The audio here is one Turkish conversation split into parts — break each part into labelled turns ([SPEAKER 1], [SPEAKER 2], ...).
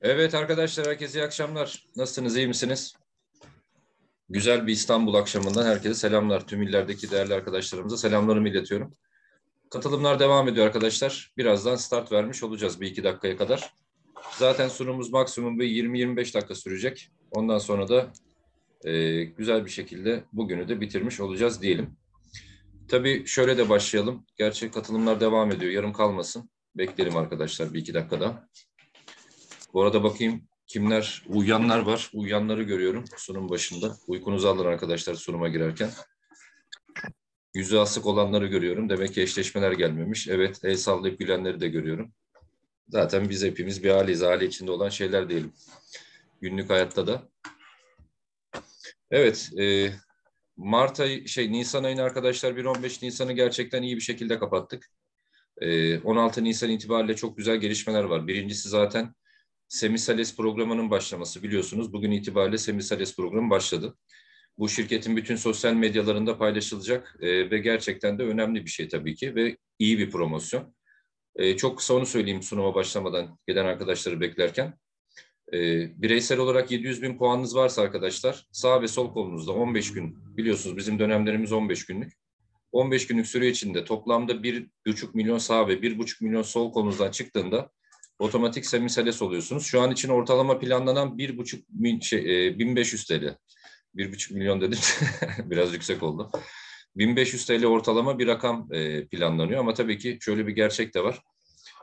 [SPEAKER 1] Evet arkadaşlar herkese iyi akşamlar. Nasılsınız iyi misiniz? Güzel bir İstanbul akşamından herkese selamlar. Tüm illerdeki değerli arkadaşlarımıza selamlarımı iletiyorum. Katılımlar devam ediyor arkadaşlar. Birazdan start vermiş olacağız bir iki dakikaya kadar. Zaten sunumumuz maksimum bir 20-25 dakika sürecek. Ondan sonra da e, güzel bir şekilde bugünü de bitirmiş olacağız diyelim. Tabii şöyle de başlayalım. Gerçi katılımlar devam ediyor. Yarım kalmasın. beklerim arkadaşlar bir iki dakikada. Bu arada bakayım kimler uyanlar var. uyanları görüyorum sunum başında. Uykunuzu alın arkadaşlar sunuma girerken. Yüzü asık olanları görüyorum. Demek ki eşleşmeler gelmemiş. Evet el sallayıp gülenleri de görüyorum. Zaten biz hepimiz bir aileyiz. Aile içinde olan şeyler diyelim. Günlük hayatta da. Evet. E, Mart ayı, şey Nisan ayını arkadaşlar 1-15 Nisan'ı gerçekten iyi bir şekilde kapattık. E, 16 Nisan itibariyle çok güzel gelişmeler var. Birincisi zaten Semisales programının başlaması biliyorsunuz bugün itibariyle Semisales programı başladı. Bu şirketin bütün sosyal medyalarında paylaşılacak e, ve gerçekten de önemli bir şey tabii ki ve iyi bir promosyon. E, çok kısa onu söyleyeyim sunuma başlamadan gelen arkadaşları beklerken. E, bireysel olarak 700 bin puanınız varsa arkadaşlar sağ ve sol kolunuzda 15 gün biliyorsunuz bizim dönemlerimiz 15 günlük. 15 günlük süre içinde toplamda 1,5 milyon sağ ve 1,5 milyon sol kolunuzdan çıktığında otomatik semisales oluyorsunuz. Şu an için ortalama planlanan 1,5 bin, şey, e, 1500 TL. 1,5 milyon dedim biraz yüksek oldu. 1500 TL ortalama bir rakam e, planlanıyor ama tabii ki şöyle bir gerçek de var.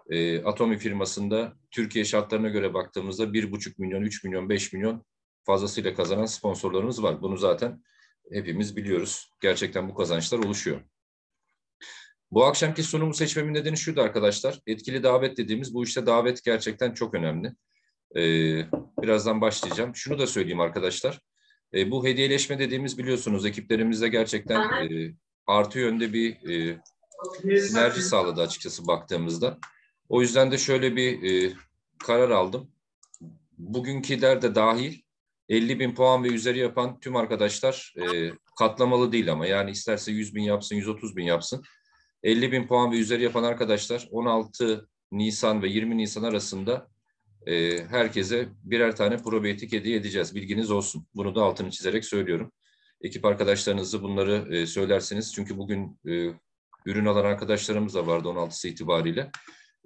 [SPEAKER 1] E, Atomi firmasında Türkiye şartlarına göre baktığımızda 1,5 milyon, 3 milyon, 5 milyon fazlasıyla kazanan sponsorlarımız var. Bunu zaten hepimiz biliyoruz. Gerçekten bu kazançlar oluşuyor. Bu akşamki sunumu seçmemin nedeni şuydu arkadaşlar. Etkili davet dediğimiz bu işte davet gerçekten çok önemli. Ee, birazdan başlayacağım. Şunu da söyleyeyim arkadaşlar. E, bu hediyeleşme dediğimiz biliyorsunuz ekiplerimizde gerçekten e, artı yönde bir e, sinerji sağladı açıkçası baktığımızda. O yüzden de şöyle bir e, karar aldım. Bugünküler de dahil 50 bin puan ve üzeri yapan tüm arkadaşlar e, katlamalı değil ama yani isterse 100 bin yapsın, 130 bin yapsın. 50 bin puan ve üzeri yapan arkadaşlar 16 Nisan ve 20 Nisan arasında e, herkese birer tane probiyotik hediye edeceğiz. Bilginiz olsun. Bunu da altını çizerek söylüyorum. Ekip arkadaşlarınızı bunları e, söylerseniz çünkü bugün e, ürün alan arkadaşlarımız da vardı 16'sı itibariyle.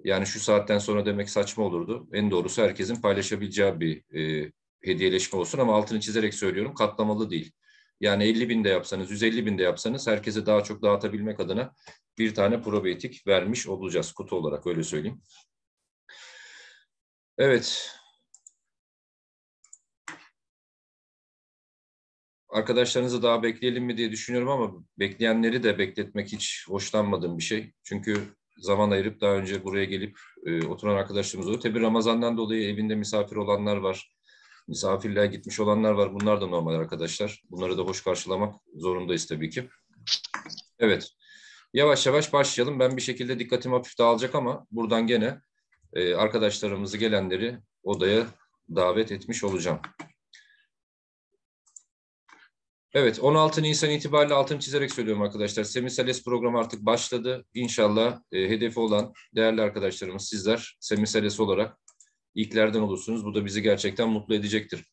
[SPEAKER 1] Yani şu saatten sonra demek saçma olurdu. En doğrusu herkesin paylaşabileceği bir e, hediyeleşme olsun ama altını çizerek söylüyorum katlamalı değil. Yani 50 bin de yapsanız, 150 bin de yapsanız herkese daha çok dağıtabilmek adına bir tane probiyotik vermiş olacağız kutu olarak öyle söyleyeyim. Evet. Arkadaşlarınızı daha bekleyelim mi diye düşünüyorum ama bekleyenleri de bekletmek hiç hoşlanmadığım bir şey. Çünkü zaman ayırıp daha önce buraya gelip e, oturan arkadaşlarımız oldu. Tabii Ramazan'dan dolayı evinde misafir olanlar var misafirliğe gitmiş olanlar var. Bunlar da normal arkadaşlar. Bunları da hoş karşılamak zorundayız tabii ki. Evet. Yavaş yavaş başlayalım. Ben bir şekilde dikkatim hafif dağılacak ama buradan gene e, arkadaşlarımızı gelenleri odaya davet etmiş olacağım. Evet 16 Nisan itibariyle altını çizerek söylüyorum arkadaşlar. Semisales programı artık başladı. İnşallah e, hedefi olan değerli arkadaşlarımız sizler Semisales olarak ilklerden olursunuz. Bu da bizi gerçekten mutlu edecektir.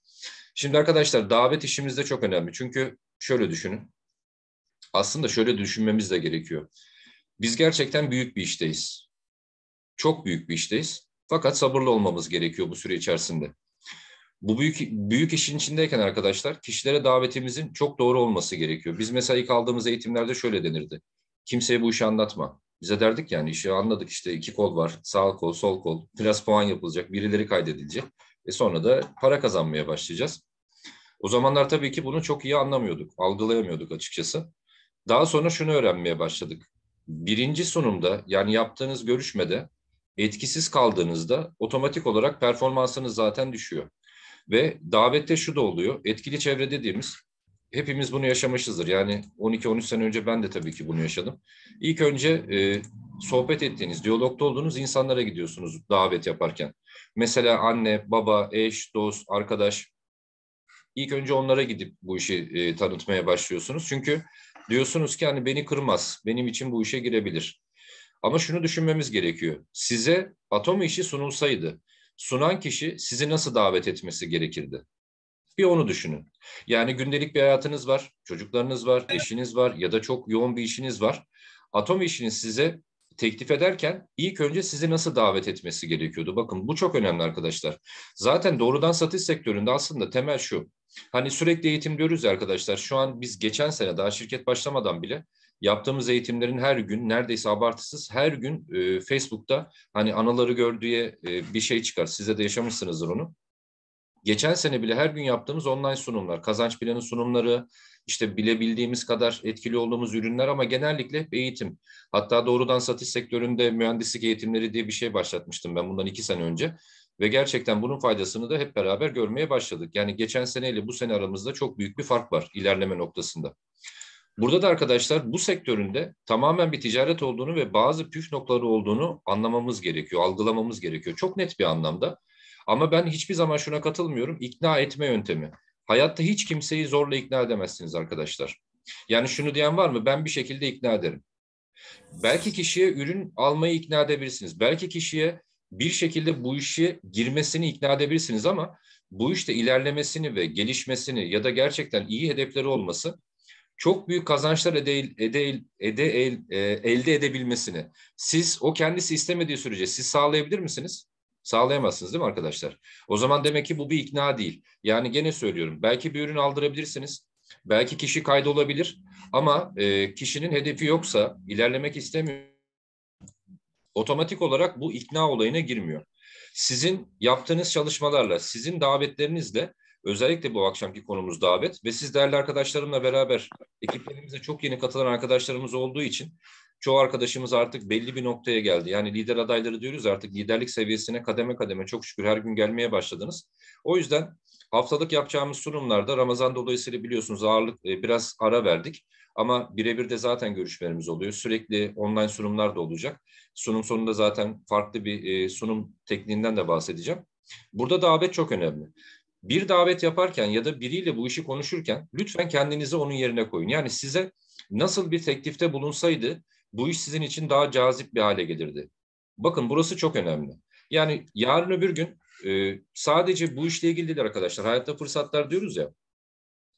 [SPEAKER 1] Şimdi arkadaşlar davet işimiz de çok önemli. Çünkü şöyle düşünün. Aslında şöyle düşünmemiz de gerekiyor. Biz gerçekten büyük bir işteyiz. Çok büyük bir işteyiz. Fakat sabırlı olmamız gerekiyor bu süre içerisinde. Bu büyük büyük işin içindeyken arkadaşlar kişilere davetimizin çok doğru olması gerekiyor. Biz mesela ilk aldığımız eğitimlerde şöyle denirdi. Kimseye bu işi anlatma. Bize derdik yani işi anladık işte iki kol var sağ kol sol kol plus puan yapılacak birileri kaydedilecek ve sonra da para kazanmaya başlayacağız. O zamanlar tabii ki bunu çok iyi anlamıyorduk, algılayamıyorduk açıkçası. Daha sonra şunu öğrenmeye başladık. Birinci sunumda yani yaptığınız görüşmede etkisiz kaldığınızda otomatik olarak performansınız zaten düşüyor. Ve davette şu da oluyor. Etkili çevre dediğimiz hepimiz bunu yaşamışızdır. Yani 12-13 sene önce ben de tabii ki bunu yaşadım. İlk önce e, sohbet ettiğiniz, diyalogda olduğunuz insanlara gidiyorsunuz davet yaparken. Mesela anne, baba, eş, dost, arkadaş. İlk önce onlara gidip bu işi e, tanıtmaya başlıyorsunuz. Çünkü diyorsunuz ki hani beni kırmaz, benim için bu işe girebilir. Ama şunu düşünmemiz gerekiyor. Size atom işi sunulsaydı, sunan kişi sizi nasıl davet etmesi gerekirdi? Bir onu düşünün. Yani gündelik bir hayatınız var, çocuklarınız var, eşiniz var ya da çok yoğun bir işiniz var. Atom işini size teklif ederken ilk önce sizi nasıl davet etmesi gerekiyordu? Bakın bu çok önemli arkadaşlar. Zaten doğrudan satış sektöründe aslında temel şu. Hani sürekli eğitim diyoruz ya arkadaşlar. Şu an biz geçen sene daha şirket başlamadan bile yaptığımız eğitimlerin her gün neredeyse abartısız her gün e, Facebook'ta hani anaları gördüğü e, bir şey çıkar. Size de yaşamışsınızdır onu geçen sene bile her gün yaptığımız online sunumlar, kazanç planı sunumları, işte bilebildiğimiz kadar etkili olduğumuz ürünler ama genellikle eğitim. Hatta doğrudan satış sektöründe mühendislik eğitimleri diye bir şey başlatmıştım ben bundan iki sene önce. Ve gerçekten bunun faydasını da hep beraber görmeye başladık. Yani geçen seneyle bu sene aramızda çok büyük bir fark var ilerleme noktasında. Burada da arkadaşlar bu sektöründe tamamen bir ticaret olduğunu ve bazı püf noktaları olduğunu anlamamız gerekiyor, algılamamız gerekiyor. Çok net bir anlamda. Ama ben hiçbir zaman şuna katılmıyorum. İkna etme yöntemi. Hayatta hiç kimseyi zorla ikna edemezsiniz arkadaşlar. Yani şunu diyen var mı? Ben bir şekilde ikna ederim. Belki kişiye ürün almayı ikna edebilirsiniz. Belki kişiye bir şekilde bu işe girmesini ikna edebilirsiniz ama bu işte ilerlemesini ve gelişmesini ya da gerçekten iyi hedefleri olması çok büyük kazançlar ede, ede, ede, e, elde edebilmesini siz o kendisi istemediği sürece siz sağlayabilir misiniz? Sağlayamazsınız değil mi arkadaşlar? O zaman demek ki bu bir ikna değil. Yani gene söylüyorum belki bir ürün aldırabilirsiniz. Belki kişi kaydolabilir ama e, kişinin hedefi yoksa ilerlemek istemiyor. Otomatik olarak bu ikna olayına girmiyor. Sizin yaptığınız çalışmalarla, sizin davetlerinizle özellikle bu akşamki konumuz davet ve siz değerli arkadaşlarımla beraber ekiplerimize çok yeni katılan arkadaşlarımız olduğu için çoğu arkadaşımız artık belli bir noktaya geldi. Yani lider adayları diyoruz artık liderlik seviyesine kademe kademe çok şükür her gün gelmeye başladınız. O yüzden haftalık yapacağımız sunumlarda Ramazan dolayısıyla biliyorsunuz ağırlık e, biraz ara verdik. Ama birebir de zaten görüşmelerimiz oluyor. Sürekli online sunumlar da olacak. Sunum sonunda zaten farklı bir e, sunum tekniğinden de bahsedeceğim. Burada davet çok önemli. Bir davet yaparken ya da biriyle bu işi konuşurken lütfen kendinizi onun yerine koyun. Yani size nasıl bir teklifte bulunsaydı bu iş sizin için daha cazip bir hale gelirdi. Bakın burası çok önemli. Yani yarın öbür gün e, sadece bu işle ilgili değil arkadaşlar. Hayatta fırsatlar diyoruz ya.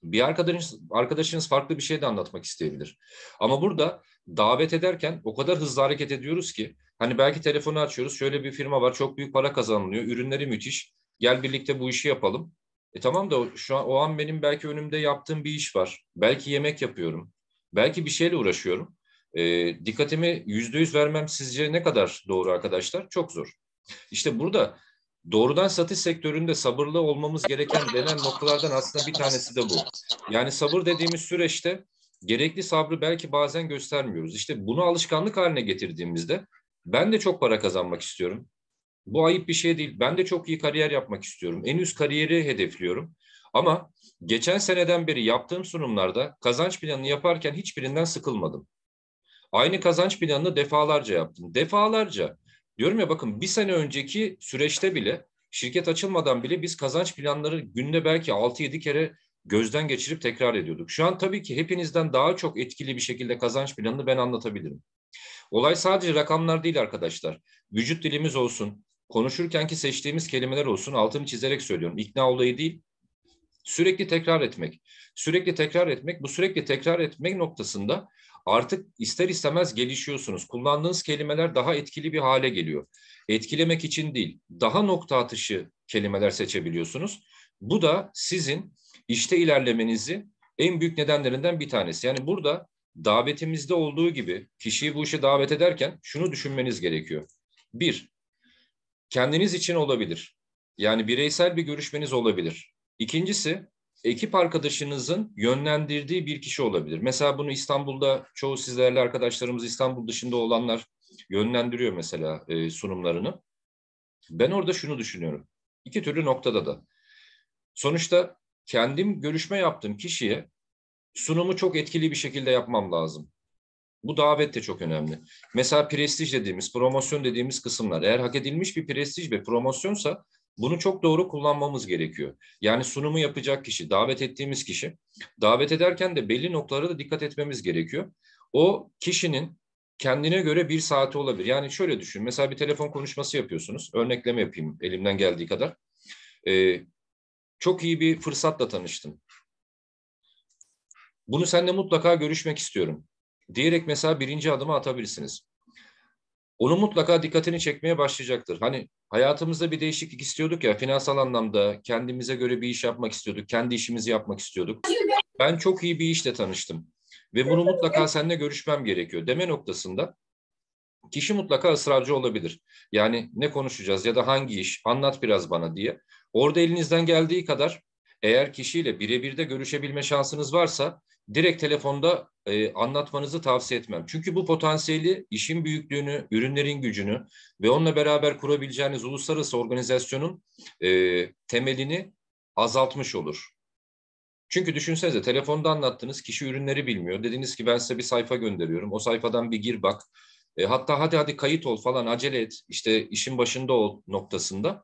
[SPEAKER 1] Bir arkadaşınız, arkadaşınız farklı bir şey de anlatmak isteyebilir. Ama burada davet ederken o kadar hızlı hareket ediyoruz ki hani belki telefonu açıyoruz. Şöyle bir firma var çok büyük para kazanılıyor. Ürünleri müthiş. Gel birlikte bu işi yapalım. E tamam da şu an o an benim belki önümde yaptığım bir iş var. Belki yemek yapıyorum. Belki bir şeyle uğraşıyorum. E, dikkatimi yüzde yüz vermem sizce ne kadar doğru arkadaşlar? Çok zor. İşte burada doğrudan satış sektöründe sabırlı olmamız gereken denen noktalardan aslında bir tanesi de bu. Yani sabır dediğimiz süreçte gerekli sabrı belki bazen göstermiyoruz. İşte bunu alışkanlık haline getirdiğimizde ben de çok para kazanmak istiyorum. Bu ayıp bir şey değil. Ben de çok iyi kariyer yapmak istiyorum. En üst kariyeri hedefliyorum. Ama geçen seneden beri yaptığım sunumlarda kazanç planını yaparken hiçbirinden sıkılmadım. Aynı kazanç planını defalarca yaptım. Defalarca. Diyorum ya bakın bir sene önceki süreçte bile şirket açılmadan bile biz kazanç planları günde belki 6-7 kere gözden geçirip tekrar ediyorduk. Şu an tabii ki hepinizden daha çok etkili bir şekilde kazanç planını ben anlatabilirim. Olay sadece rakamlar değil arkadaşlar. Vücut dilimiz olsun, konuşurkenki seçtiğimiz kelimeler olsun altını çizerek söylüyorum. İkna olayı değil, sürekli tekrar etmek. Sürekli tekrar etmek, bu sürekli tekrar etmek noktasında artık ister istemez gelişiyorsunuz. Kullandığınız kelimeler daha etkili bir hale geliyor. Etkilemek için değil, daha nokta atışı kelimeler seçebiliyorsunuz. Bu da sizin işte ilerlemenizi en büyük nedenlerinden bir tanesi. Yani burada davetimizde olduğu gibi kişiyi bu işe davet ederken şunu düşünmeniz gerekiyor. Bir, kendiniz için olabilir. Yani bireysel bir görüşmeniz olabilir. İkincisi, ekip arkadaşınızın yönlendirdiği bir kişi olabilir. Mesela bunu İstanbul'da çoğu sizlerle arkadaşlarımız İstanbul dışında olanlar yönlendiriyor mesela e, sunumlarını. Ben orada şunu düşünüyorum. İki türlü noktada da. Sonuçta kendim görüşme yaptığım kişiye sunumu çok etkili bir şekilde yapmam lazım. Bu davet de çok önemli. Mesela prestij dediğimiz, promosyon dediğimiz kısımlar. Eğer hak edilmiş bir prestij ve promosyonsa bunu çok doğru kullanmamız gerekiyor. Yani sunumu yapacak kişi, davet ettiğimiz kişi, davet ederken de belli noktalara da dikkat etmemiz gerekiyor. O kişinin kendine göre bir saati olabilir. Yani şöyle düşün, mesela bir telefon konuşması yapıyorsunuz. Örnekleme yapayım elimden geldiği kadar. Ee, çok iyi bir fırsatla tanıştım. Bunu seninle mutlaka görüşmek istiyorum diyerek mesela birinci adımı atabilirsiniz onu mutlaka dikkatini çekmeye başlayacaktır. Hani hayatımızda bir değişiklik istiyorduk ya finansal anlamda kendimize göre bir iş yapmak istiyorduk, kendi işimizi yapmak istiyorduk. Ben çok iyi bir işle tanıştım ve bunu mutlaka seninle görüşmem gerekiyor deme noktasında kişi mutlaka ısrarcı olabilir. Yani ne konuşacağız ya da hangi iş anlat biraz bana diye. Orada elinizden geldiği kadar eğer kişiyle birebir de görüşebilme şansınız varsa direkt telefonda e, anlatmanızı tavsiye etmem. Çünkü bu potansiyeli, işin büyüklüğünü, ürünlerin gücünü ve onunla beraber kurabileceğiniz uluslararası organizasyonun e, temelini azaltmış olur. Çünkü düşünsenize telefonda anlattınız kişi ürünleri bilmiyor. Dediniz ki ben size bir sayfa gönderiyorum. O sayfadan bir gir bak. E, hatta hadi hadi kayıt ol falan acele et. işte işin başında ol noktasında.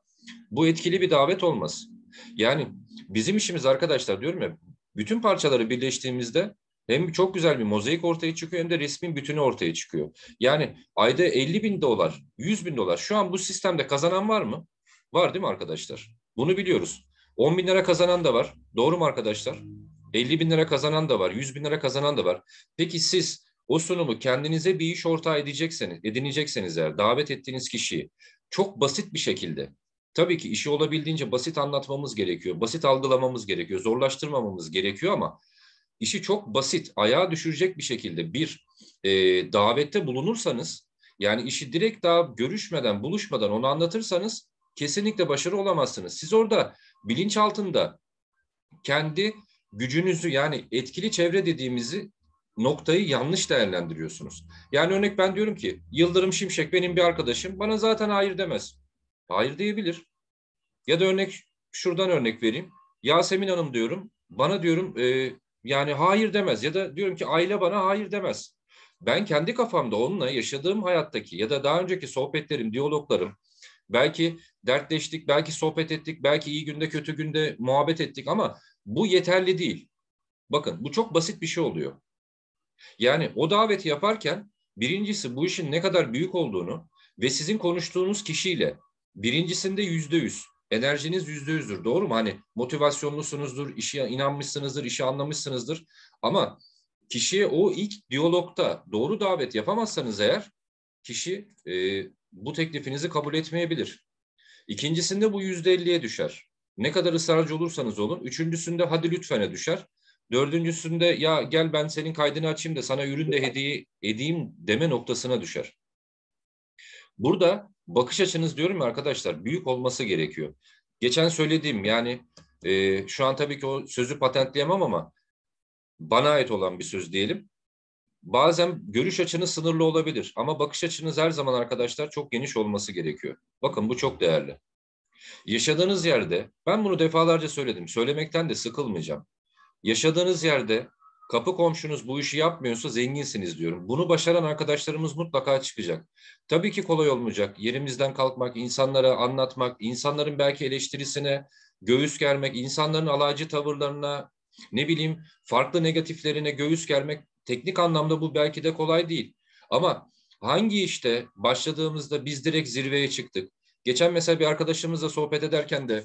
[SPEAKER 1] Bu etkili bir davet olmaz. Yani bizim işimiz arkadaşlar diyorum ya bütün parçaları birleştiğimizde hem çok güzel bir mozaik ortaya çıkıyor hem de resmin bütünü ortaya çıkıyor. Yani ayda 50 bin dolar, 100 bin dolar şu an bu sistemde kazanan var mı? Var değil mi arkadaşlar? Bunu biliyoruz. 10 bin lira kazanan da var. Doğru mu arkadaşlar? 50 bin lira kazanan da var. 100 bin lira kazanan da var. Peki siz o sunumu kendinize bir iş ortağı edecekseniz, edinecekseniz eğer davet ettiğiniz kişiyi çok basit bir şekilde tabii ki işi olabildiğince basit anlatmamız gerekiyor. Basit algılamamız gerekiyor. Zorlaştırmamamız gerekiyor ama işi çok basit, ayağa düşürecek bir şekilde bir e, davette bulunursanız yani işi direkt daha görüşmeden, buluşmadan onu anlatırsanız kesinlikle başarı olamazsınız. Siz orada bilinç altında kendi gücünüzü yani etkili çevre dediğimizi noktayı yanlış değerlendiriyorsunuz. Yani örnek ben diyorum ki Yıldırım Şimşek benim bir arkadaşım bana zaten hayır demez. Hayır diyebilir. Ya da örnek şuradan örnek vereyim. Yasemin Hanım diyorum. Bana diyorum e, yani hayır demez ya da diyorum ki aile bana hayır demez. Ben kendi kafamda onunla yaşadığım hayattaki ya da daha önceki sohbetlerim, diyaloglarım, belki dertleştik, belki sohbet ettik, belki iyi günde kötü günde muhabbet ettik ama bu yeterli değil. Bakın bu çok basit bir şey oluyor. Yani o daveti yaparken birincisi bu işin ne kadar büyük olduğunu ve sizin konuştuğunuz kişiyle Birincisinde yüzde yüz. Enerjiniz yüzde yüzdür. Doğru mu? Hani motivasyonlusunuzdur, işe inanmışsınızdır, işi anlamışsınızdır. Ama kişiye o ilk diyalogta doğru davet yapamazsanız eğer kişi e, bu teklifinizi kabul etmeyebilir. İkincisinde bu yüzde elliye düşer. Ne kadar ısrarcı olursanız olun. Üçüncüsünde hadi lütfene düşer. Dördüncüsünde ya gel ben senin kaydını açayım da sana ürün de hediye edeyim deme noktasına düşer. Burada bakış açınız diyorum ya arkadaşlar büyük olması gerekiyor. Geçen söylediğim yani e, şu an tabii ki o sözü patentleyemem ama bana ait olan bir söz diyelim. Bazen görüş açınız sınırlı olabilir ama bakış açınız her zaman arkadaşlar çok geniş olması gerekiyor. Bakın bu çok değerli. Yaşadığınız yerde ben bunu defalarca söyledim. Söylemekten de sıkılmayacağım. Yaşadığınız yerde kapı komşunuz bu işi yapmıyorsa zenginsiniz diyorum. Bunu başaran arkadaşlarımız mutlaka çıkacak. Tabii ki kolay olmayacak. Yerimizden kalkmak, insanlara anlatmak, insanların belki eleştirisine göğüs germek, insanların alaycı tavırlarına ne bileyim farklı negatiflerine göğüs germek teknik anlamda bu belki de kolay değil. Ama hangi işte başladığımızda biz direkt zirveye çıktık. Geçen mesela bir arkadaşımızla sohbet ederken de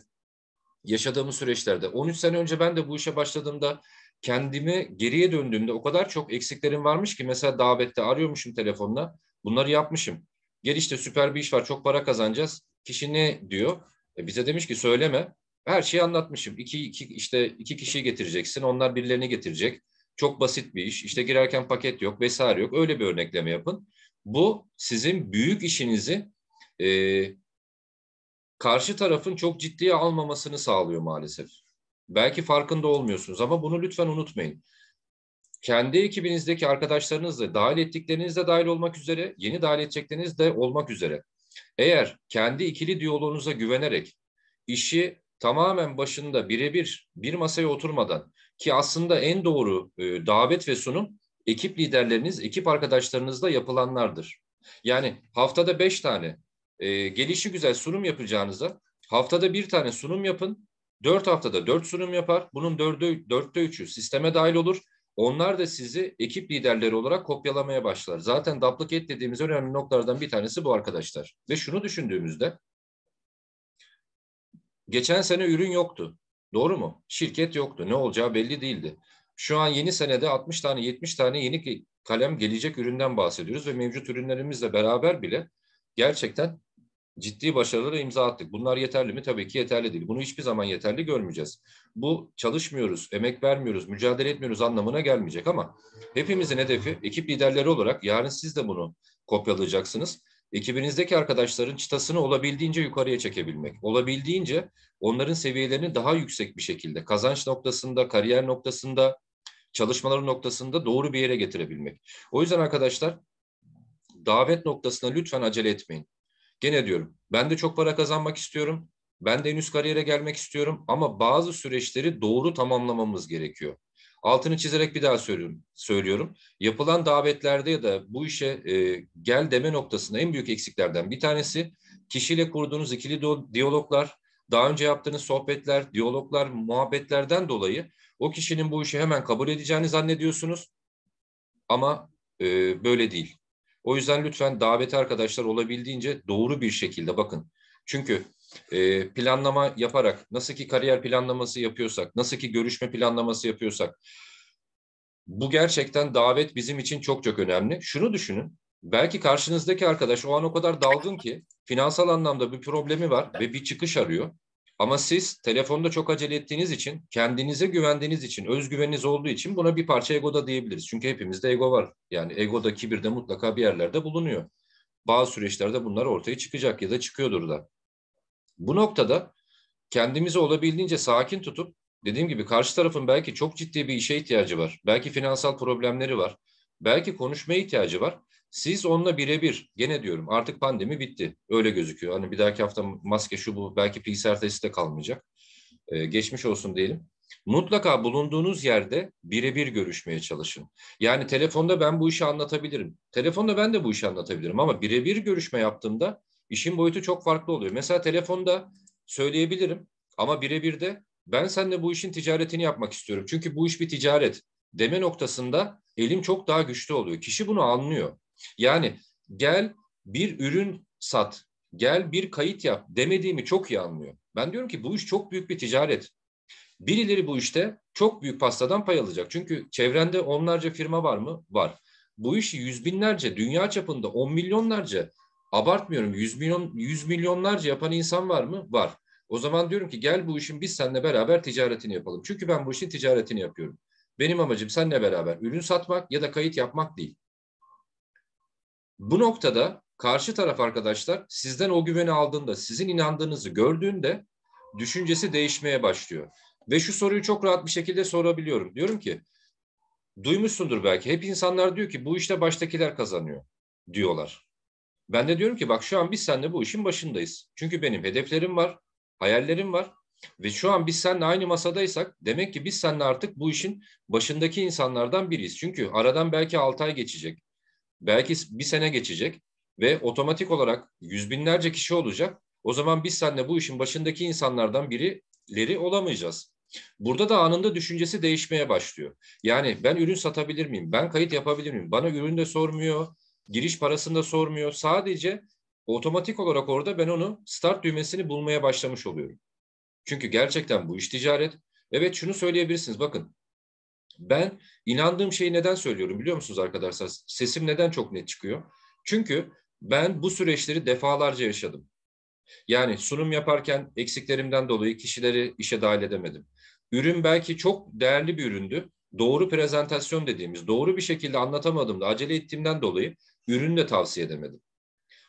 [SPEAKER 1] yaşadığımız süreçlerde 13 sene önce ben de bu işe başladığımda kendimi geriye döndüğümde o kadar çok eksiklerim varmış ki mesela davette arıyormuşum telefonla bunları yapmışım. Gel işte süper bir iş var çok para kazanacağız. Kişi ne diyor? E bize demiş ki söyleme. Her şeyi anlatmışım. İki, iki, işte iki kişiyi getireceksin. Onlar birilerini getirecek. Çok basit bir iş. İşte girerken paket yok vesaire yok. Öyle bir örnekleme yapın. Bu sizin büyük işinizi e, karşı tarafın çok ciddiye almamasını sağlıyor maalesef. Belki farkında olmuyorsunuz ama bunu lütfen unutmayın. Kendi ekibinizdeki arkadaşlarınızla dahil ettikleriniz de dahil olmak üzere, yeni dahil edecekleriniz de olmak üzere. Eğer kendi ikili diyaloğunuza güvenerek işi tamamen başında birebir bir masaya oturmadan ki aslında en doğru e, davet ve sunum ekip liderleriniz, ekip arkadaşlarınızla yapılanlardır. Yani haftada beş tane e, gelişi güzel sunum yapacağınıza haftada bir tane sunum yapın 4 haftada 4 sunum yapar. Bunun 4'ü, 4'te 3'ü sisteme dahil olur. Onlar da sizi ekip liderleri olarak kopyalamaya başlar. Zaten duplicate dediğimiz önemli noktalardan bir tanesi bu arkadaşlar. Ve şunu düşündüğümüzde geçen sene ürün yoktu. Doğru mu? Şirket yoktu. Ne olacağı belli değildi. Şu an yeni senede 60 tane 70 tane yeni kalem gelecek üründen bahsediyoruz ve mevcut ürünlerimizle beraber bile gerçekten ciddi başarılara imza attık. Bunlar yeterli mi? Tabii ki yeterli değil. Bunu hiçbir zaman yeterli görmeyeceğiz. Bu çalışmıyoruz, emek vermiyoruz, mücadele etmiyoruz anlamına gelmeyecek ama hepimizin hedefi ekip liderleri olarak yarın siz de bunu kopyalayacaksınız. Ekibinizdeki arkadaşların çıtasını olabildiğince yukarıya çekebilmek. Olabildiğince onların seviyelerini daha yüksek bir şekilde kazanç noktasında, kariyer noktasında, çalışmaları noktasında doğru bir yere getirebilmek. O yüzden arkadaşlar davet noktasına lütfen acele etmeyin. Gene diyorum ben de çok para kazanmak istiyorum. Ben de en üst kariyere gelmek istiyorum ama bazı süreçleri doğru tamamlamamız gerekiyor. Altını çizerek bir daha söylüyorum. söylüyorum. Yapılan davetlerde ya da bu işe e, gel deme noktasında en büyük eksiklerden bir tanesi kişiyle kurduğunuz ikili diyaloglar, daha önce yaptığınız sohbetler, diyaloglar, muhabbetlerden dolayı o kişinin bu işi hemen kabul edeceğini zannediyorsunuz ama e, böyle değil. O yüzden lütfen daveti arkadaşlar olabildiğince doğru bir şekilde bakın. Çünkü e, planlama yaparak nasıl ki kariyer planlaması yapıyorsak, nasıl ki görüşme planlaması yapıyorsak bu gerçekten davet bizim için çok çok önemli. Şunu düşünün. Belki karşınızdaki arkadaş o an o kadar dalgın ki finansal anlamda bir problemi var ve bir çıkış arıyor. Ama siz telefonda çok acele ettiğiniz için, kendinize güvendiğiniz için, özgüveniniz olduğu için buna bir parça ego da diyebiliriz. Çünkü hepimizde ego var. Yani ego da kibir de mutlaka bir yerlerde bulunuyor. Bazı süreçlerde bunlar ortaya çıkacak ya da çıkıyordur da. Bu noktada kendimizi olabildiğince sakin tutup dediğim gibi karşı tarafın belki çok ciddi bir işe ihtiyacı var. Belki finansal problemleri var. Belki konuşmaya ihtiyacı var. Siz onunla birebir, gene diyorum artık pandemi bitti. Öyle gözüküyor. Hani bir dahaki hafta maske şu bu, belki PCR testi de kalmayacak. Ee, geçmiş olsun diyelim. Mutlaka bulunduğunuz yerde birebir görüşmeye çalışın. Yani telefonda ben bu işi anlatabilirim. Telefonda ben de bu işi anlatabilirim ama birebir görüşme yaptığımda işin boyutu çok farklı oluyor. Mesela telefonda söyleyebilirim ama birebir de ben seninle bu işin ticaretini yapmak istiyorum. Çünkü bu iş bir ticaret deme noktasında elim çok daha güçlü oluyor. Kişi bunu anlıyor. Yani gel bir ürün sat, gel bir kayıt yap demediğimi çok iyi anlıyor. Ben diyorum ki bu iş çok büyük bir ticaret. Birileri bu işte çok büyük pastadan pay alacak. Çünkü çevrende onlarca firma var mı? Var. Bu işi yüz binlerce, dünya çapında on milyonlarca, abartmıyorum yüz milyon, yüz milyonlarca yapan insan var mı? Var. O zaman diyorum ki gel bu işin biz seninle beraber ticaretini yapalım. Çünkü ben bu işin ticaretini yapıyorum. Benim amacım seninle beraber ürün satmak ya da kayıt yapmak değil. Bu noktada karşı taraf arkadaşlar sizden o güveni aldığında, sizin inandığınızı gördüğünde düşüncesi değişmeye başlıyor. Ve şu soruyu çok rahat bir şekilde sorabiliyorum. Diyorum ki duymuşsundur belki. Hep insanlar diyor ki bu işte baştakiler kazanıyor diyorlar. Ben de diyorum ki bak şu an biz seninle bu işin başındayız. Çünkü benim hedeflerim var, hayallerim var. Ve şu an biz seninle aynı masadaysak demek ki biz seninle artık bu işin başındaki insanlardan biriyiz. Çünkü aradan belki 6 ay geçecek. Belki bir sene geçecek ve otomatik olarak yüz binlerce kişi olacak. O zaman biz seninle bu işin başındaki insanlardan birileri olamayacağız. Burada da anında düşüncesi değişmeye başlıyor. Yani ben ürün satabilir miyim? Ben kayıt yapabilir miyim? Bana ürün de sormuyor, giriş parasını da sormuyor. Sadece otomatik olarak orada ben onu start düğmesini bulmaya başlamış oluyorum. Çünkü gerçekten bu iş ticaret. Evet şunu söyleyebilirsiniz bakın ben inandığım şeyi neden söylüyorum biliyor musunuz arkadaşlar? Sesim neden çok net çıkıyor? Çünkü ben bu süreçleri defalarca yaşadım. Yani sunum yaparken eksiklerimden dolayı kişileri işe dahil edemedim. Ürün belki çok değerli bir üründü. Doğru prezentasyon dediğimiz, doğru bir şekilde anlatamadığımda acele ettiğimden dolayı ürünü de tavsiye edemedim.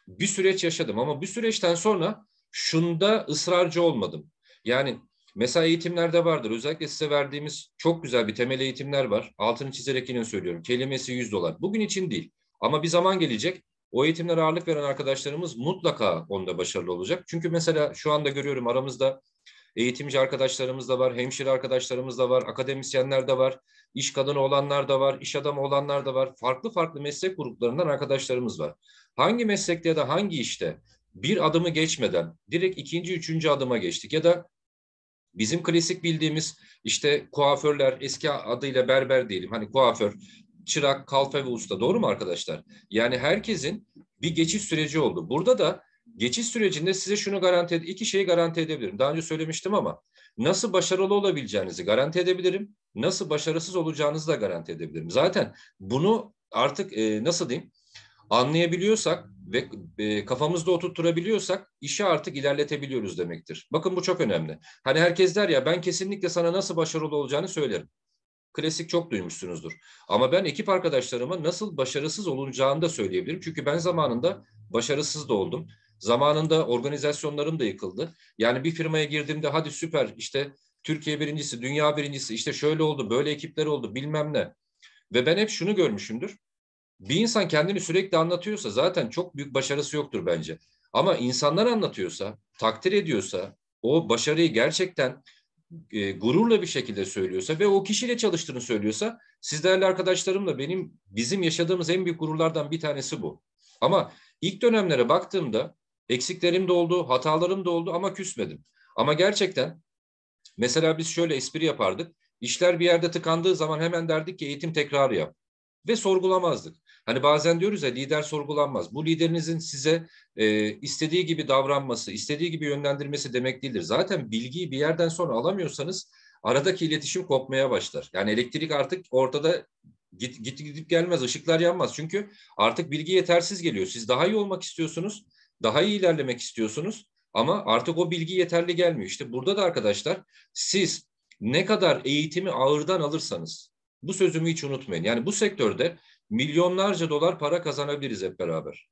[SPEAKER 1] Bir süreç yaşadım ama bu süreçten sonra şunda ısrarcı olmadım. Yani Mesela eğitimlerde vardır. Özellikle size verdiğimiz çok güzel bir temel eğitimler var. Altını çizerek yine söylüyorum. Kelimesi 100 dolar. Bugün için değil. Ama bir zaman gelecek. O eğitimlere ağırlık veren arkadaşlarımız mutlaka onda başarılı olacak. Çünkü mesela şu anda görüyorum aramızda eğitimci arkadaşlarımız da var, hemşire arkadaşlarımız da var, akademisyenler de var, iş kadını olanlar da var, iş adamı olanlar da var. Farklı farklı meslek gruplarından arkadaşlarımız var. Hangi meslekte ya da hangi işte bir adımı geçmeden direkt ikinci, üçüncü adıma geçtik ya da Bizim klasik bildiğimiz işte kuaförler eski adıyla berber diyelim. Hani kuaför, çırak, kalfe ve usta doğru mu arkadaşlar? Yani herkesin bir geçiş süreci oldu. Burada da geçiş sürecinde size şunu garanti ed- iki şeyi garanti edebilirim. Daha önce söylemiştim ama nasıl başarılı olabileceğinizi garanti edebilirim. Nasıl başarısız olacağınızı da garanti edebilirim. Zaten bunu artık e, nasıl diyeyim? anlayabiliyorsak ve e, kafamızda oturtturabiliyorsak işi artık ilerletebiliyoruz demektir. Bakın bu çok önemli. Hani herkes der ya ben kesinlikle sana nasıl başarılı olacağını söylerim. Klasik çok duymuşsunuzdur. Ama ben ekip arkadaşlarıma nasıl başarısız olunacağını da söyleyebilirim. Çünkü ben zamanında başarısız da oldum. Zamanında organizasyonlarım da yıkıldı. Yani bir firmaya girdiğimde hadi süper işte Türkiye birincisi, dünya birincisi, işte şöyle oldu, böyle ekipler oldu bilmem ne. Ve ben hep şunu görmüşümdür bir insan kendini sürekli anlatıyorsa zaten çok büyük başarısı yoktur bence. Ama insanlar anlatıyorsa, takdir ediyorsa, o başarıyı gerçekten e, gururla bir şekilde söylüyorsa ve o kişiyle çalıştığını söylüyorsa siz değerli arkadaşlarımla benim bizim yaşadığımız en büyük gururlardan bir tanesi bu. Ama ilk dönemlere baktığımda eksiklerim de oldu, hatalarım da oldu ama küsmedim. Ama gerçekten mesela biz şöyle espri yapardık. İşler bir yerde tıkandığı zaman hemen derdik ki eğitim tekrarı yap ve sorgulamazdık. Hani bazen diyoruz ya lider sorgulanmaz. Bu liderinizin size e, istediği gibi davranması, istediği gibi yönlendirmesi demek değildir. Zaten bilgiyi bir yerden sonra alamıyorsanız aradaki iletişim kopmaya başlar. Yani elektrik artık ortada git, git gidip gelmez, ışıklar yanmaz. Çünkü artık bilgi yetersiz geliyor. Siz daha iyi olmak istiyorsunuz, daha iyi ilerlemek istiyorsunuz ama artık o bilgi yeterli gelmiyor. İşte burada da arkadaşlar siz ne kadar eğitimi ağırdan alırsanız bu sözümü hiç unutmayın. Yani bu sektörde milyonlarca dolar para kazanabiliriz hep beraber.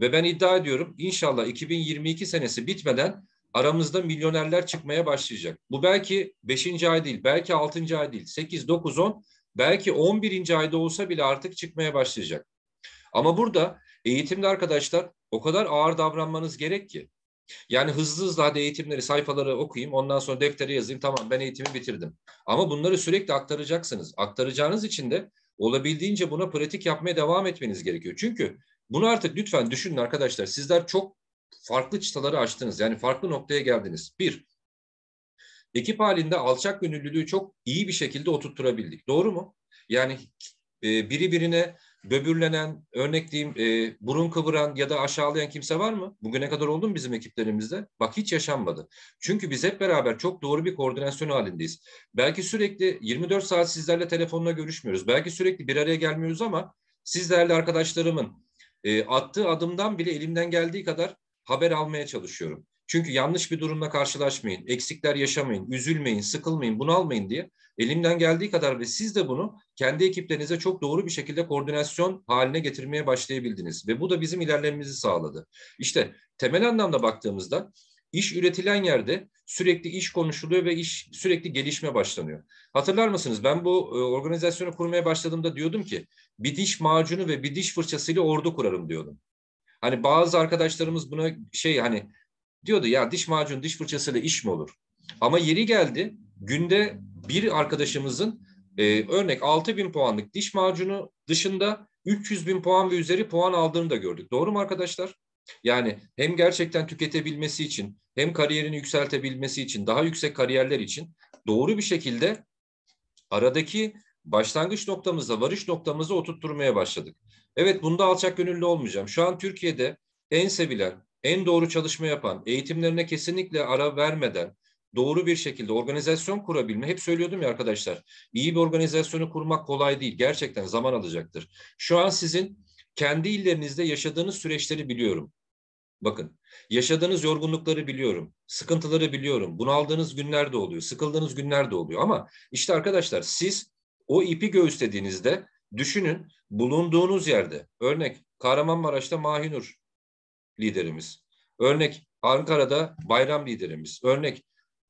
[SPEAKER 1] Ve ben iddia ediyorum inşallah 2022 senesi bitmeden aramızda milyonerler çıkmaya başlayacak. Bu belki 5. ay değil, belki 6. ay değil, 8, 9, 10, belki 11. ayda olsa bile artık çıkmaya başlayacak. Ama burada eğitimde arkadaşlar o kadar ağır davranmanız gerek ki. Yani hızlı hızlı hadi eğitimleri sayfaları okuyayım ondan sonra deftere yazayım tamam ben eğitimi bitirdim. Ama bunları sürekli aktaracaksınız. Aktaracağınız için de olabildiğince buna pratik yapmaya devam etmeniz gerekiyor. Çünkü bunu artık lütfen düşünün arkadaşlar. Sizler çok farklı çıtaları açtınız. Yani farklı noktaya geldiniz. Bir, ekip halinde alçak gönüllülüğü çok iyi bir şekilde oturtturabildik. Doğru mu? Yani e, biri birine böbürlenen, örnek diyeyim e, burun kıvıran ya da aşağılayan kimse var mı? Bugüne kadar oldu mu bizim ekiplerimizde? Bak hiç yaşanmadı. Çünkü biz hep beraber çok doğru bir koordinasyon halindeyiz. Belki sürekli 24 saat sizlerle telefonla görüşmüyoruz. Belki sürekli bir araya gelmiyoruz ama sizlerle arkadaşlarımın e, attığı adımdan bile elimden geldiği kadar haber almaya çalışıyorum. Çünkü yanlış bir durumla karşılaşmayın, eksikler yaşamayın, üzülmeyin, sıkılmayın, bunalmayın diye Elimden geldiği kadar ve siz de bunu kendi ekiplerinize çok doğru bir şekilde koordinasyon haline getirmeye başlayabildiniz. Ve bu da bizim ilerlememizi sağladı. İşte temel anlamda baktığımızda iş üretilen yerde sürekli iş konuşuluyor ve iş sürekli gelişme başlanıyor. Hatırlar mısınız ben bu e, organizasyonu kurmaya başladığımda diyordum ki bir diş macunu ve bir diş fırçasıyla ordu kurarım diyordum. Hani bazı arkadaşlarımız buna şey hani diyordu ya diş macunu diş fırçasıyla iş mi olur? Ama yeri geldi günde bir arkadaşımızın e, örnek bin puanlık diş macunu dışında 300 bin puan ve üzeri puan aldığını da gördük. Doğru mu arkadaşlar? Yani hem gerçekten tüketebilmesi için hem kariyerini yükseltebilmesi için daha yüksek kariyerler için doğru bir şekilde aradaki başlangıç noktamızda varış noktamızı oturtturmaya başladık. Evet bunda alçak gönüllü olmayacağım. Şu an Türkiye'de en sevilen, en doğru çalışma yapan, eğitimlerine kesinlikle ara vermeden, doğru bir şekilde organizasyon kurabilme, hep söylüyordum ya arkadaşlar, iyi bir organizasyonu kurmak kolay değil, gerçekten zaman alacaktır. Şu an sizin kendi illerinizde yaşadığınız süreçleri biliyorum. Bakın, yaşadığınız yorgunlukları biliyorum, sıkıntıları biliyorum, bunaldığınız günler de oluyor, sıkıldığınız günler de oluyor. Ama işte arkadaşlar siz o ipi göğüslediğinizde düşünün bulunduğunuz yerde, örnek Kahramanmaraş'ta Mahinur liderimiz, örnek Ankara'da bayram liderimiz, örnek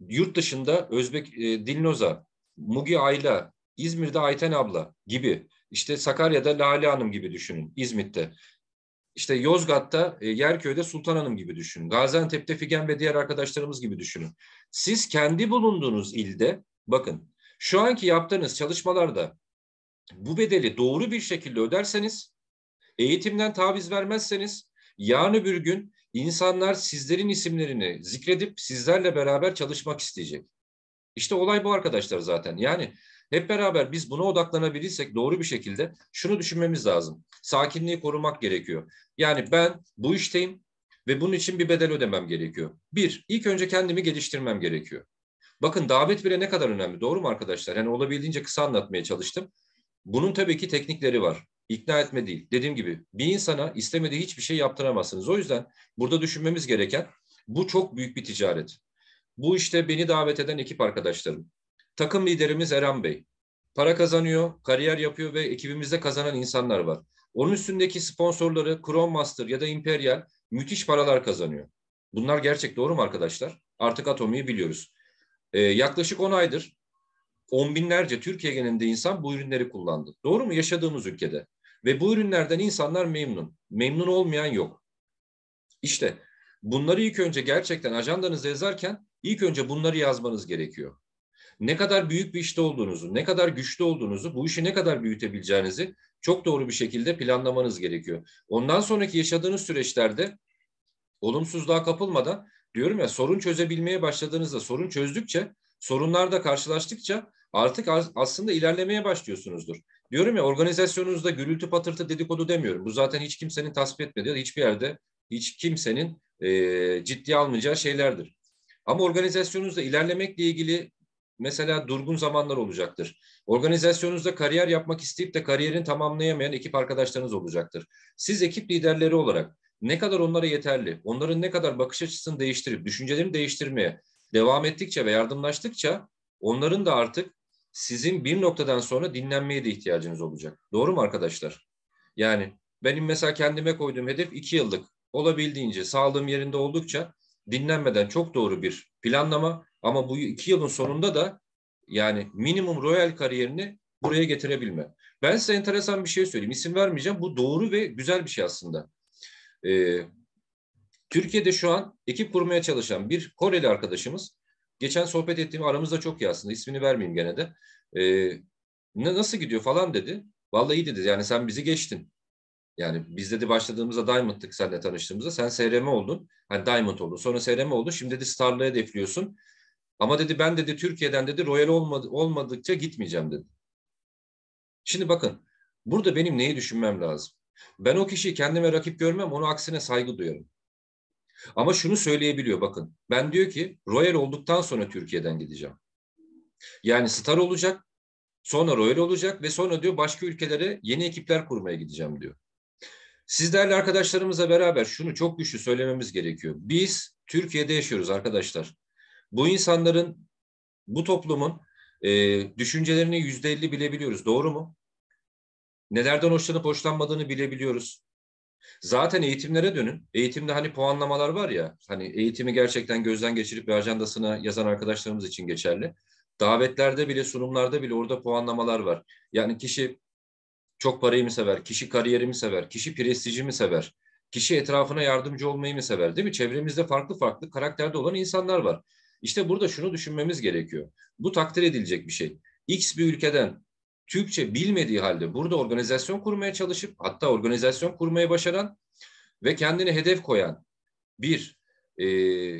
[SPEAKER 1] yurt dışında Özbek e, Dilnoza, Mugi Ayla, İzmir'de Ayten abla gibi işte Sakarya'da Lale Hanım gibi düşünün İzmit'te. İşte Yozgat'ta e, Yerköy'de Sultan Hanım gibi düşünün. Gaziantep'te Figen ve diğer arkadaşlarımız gibi düşünün. Siz kendi bulunduğunuz ilde bakın şu anki yaptığınız çalışmalarda bu bedeli doğru bir şekilde öderseniz, eğitimden taviz vermezseniz yarın öbür gün İnsanlar sizlerin isimlerini zikredip sizlerle beraber çalışmak isteyecek. İşte olay bu arkadaşlar zaten. Yani hep beraber biz buna odaklanabilirsek doğru bir şekilde şunu düşünmemiz lazım. Sakinliği korumak gerekiyor. Yani ben bu işteyim ve bunun için bir bedel ödemem gerekiyor. Bir, ilk önce kendimi geliştirmem gerekiyor. Bakın davet bile ne kadar önemli doğru mu arkadaşlar? Yani olabildiğince kısa anlatmaya çalıştım. Bunun tabii ki teknikleri var. İkna etme değil. Dediğim gibi bir insana istemediği hiçbir şey yaptıramazsınız. O yüzden burada düşünmemiz gereken bu çok büyük bir ticaret. Bu işte beni davet eden ekip arkadaşlarım. Takım liderimiz Eren Bey. Para kazanıyor, kariyer yapıyor ve ekibimizde kazanan insanlar var. Onun üstündeki sponsorları Chrome Master ya da Imperial müthiş paralar kazanıyor. Bunlar gerçek doğru mu arkadaşlar? Artık Atomi'yi biliyoruz. Ee, yaklaşık 10 aydır on binlerce Türkiye genelinde insan bu ürünleri kullandı. Doğru mu yaşadığımız ülkede? Ve bu ürünlerden insanlar memnun. Memnun olmayan yok. İşte bunları ilk önce gerçekten ajandanızda yazarken ilk önce bunları yazmanız gerekiyor. Ne kadar büyük bir işte olduğunuzu, ne kadar güçlü olduğunuzu, bu işi ne kadar büyütebileceğinizi çok doğru bir şekilde planlamanız gerekiyor. Ondan sonraki yaşadığınız süreçlerde olumsuzluğa kapılmadan diyorum ya sorun çözebilmeye başladığınızda sorun çözdükçe sorunlarda karşılaştıkça artık aslında ilerlemeye başlıyorsunuzdur. Diyorum ya organizasyonunuzda gürültü patırtı dedikodu demiyorum. Bu zaten hiç kimsenin tasvip etmediği hiçbir yerde hiç kimsenin e, ciddiye almayacağı şeylerdir. Ama organizasyonunuzda ilerlemekle ilgili mesela durgun zamanlar olacaktır. Organizasyonunuzda kariyer yapmak isteyip de kariyerini tamamlayamayan ekip arkadaşlarınız olacaktır. Siz ekip liderleri olarak ne kadar onlara yeterli, onların ne kadar bakış açısını değiştirip düşüncelerini değiştirmeye devam ettikçe ve yardımlaştıkça onların da artık sizin bir noktadan sonra dinlenmeye de ihtiyacınız olacak. Doğru mu arkadaşlar? Yani benim mesela kendime koyduğum hedef iki yıllık. Olabildiğince sağlığım yerinde oldukça dinlenmeden çok doğru bir planlama ama bu iki yılın sonunda da yani minimum royal kariyerini buraya getirebilme. Ben size enteresan bir şey söyleyeyim. İsim vermeyeceğim. Bu doğru ve güzel bir şey aslında. Ee, Türkiye'de şu an ekip kurmaya çalışan bir Koreli arkadaşımız geçen sohbet ettiğim aramızda çok iyi aslında ismini vermeyeyim gene de. Ee, nasıl gidiyor falan dedi. Vallahi iyi dedi yani sen bizi geçtin. Yani biz dedi başladığımızda Diamond'tık seninle tanıştığımızda. Sen SRM oldun. Hani Diamond oldun. Sonra SRM oldun. Şimdi dedi Star'la defliyorsun. Ama dedi ben dedi Türkiye'den dedi Royal olmadı, olmadıkça gitmeyeceğim dedi. Şimdi bakın burada benim neyi düşünmem lazım? Ben o kişiyi kendime rakip görmem. Onu aksine saygı duyarım. Ama şunu söyleyebiliyor bakın. Ben diyor ki Royal olduktan sonra Türkiye'den gideceğim. Yani star olacak, sonra Royal olacak ve sonra diyor başka ülkelere yeni ekipler kurmaya gideceğim diyor. Sizlerle arkadaşlarımızla beraber şunu çok güçlü söylememiz gerekiyor. Biz Türkiye'de yaşıyoruz arkadaşlar. Bu insanların, bu toplumun e, düşüncelerini yüzde elli bilebiliyoruz. Doğru mu? Nelerden hoşlanıp hoşlanmadığını bilebiliyoruz. Zaten eğitimlere dönün. Eğitimde hani puanlamalar var ya, hani eğitimi gerçekten gözden geçirip bir ajandasına yazan arkadaşlarımız için geçerli. Davetlerde bile, sunumlarda bile orada puanlamalar var. Yani kişi çok parayı mı sever, kişi kariyeri mi sever, kişi prestiji mi sever, kişi etrafına yardımcı olmayı mı sever değil mi? Çevremizde farklı farklı karakterde olan insanlar var. İşte burada şunu düşünmemiz gerekiyor. Bu takdir edilecek bir şey. X bir ülkeden Türkçe bilmediği halde burada organizasyon kurmaya çalışıp hatta organizasyon kurmayı başaran ve kendini hedef koyan bir e,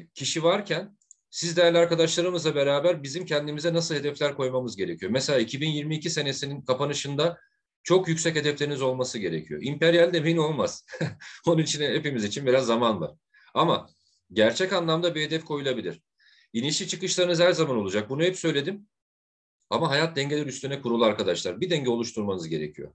[SPEAKER 1] kişi varken siz değerli arkadaşlarımızla beraber bizim kendimize nasıl hedefler koymamız gerekiyor? Mesela 2022 senesinin kapanışında çok yüksek hedefleriniz olması gerekiyor. İmperyal demeyin olmaz. Onun için hepimiz için biraz zaman var. Ama gerçek anlamda bir hedef koyulabilir. İnişli çıkışlarınız her zaman olacak. Bunu hep söyledim. Ama hayat dengeler üstüne kurulu arkadaşlar. Bir denge oluşturmanız gerekiyor.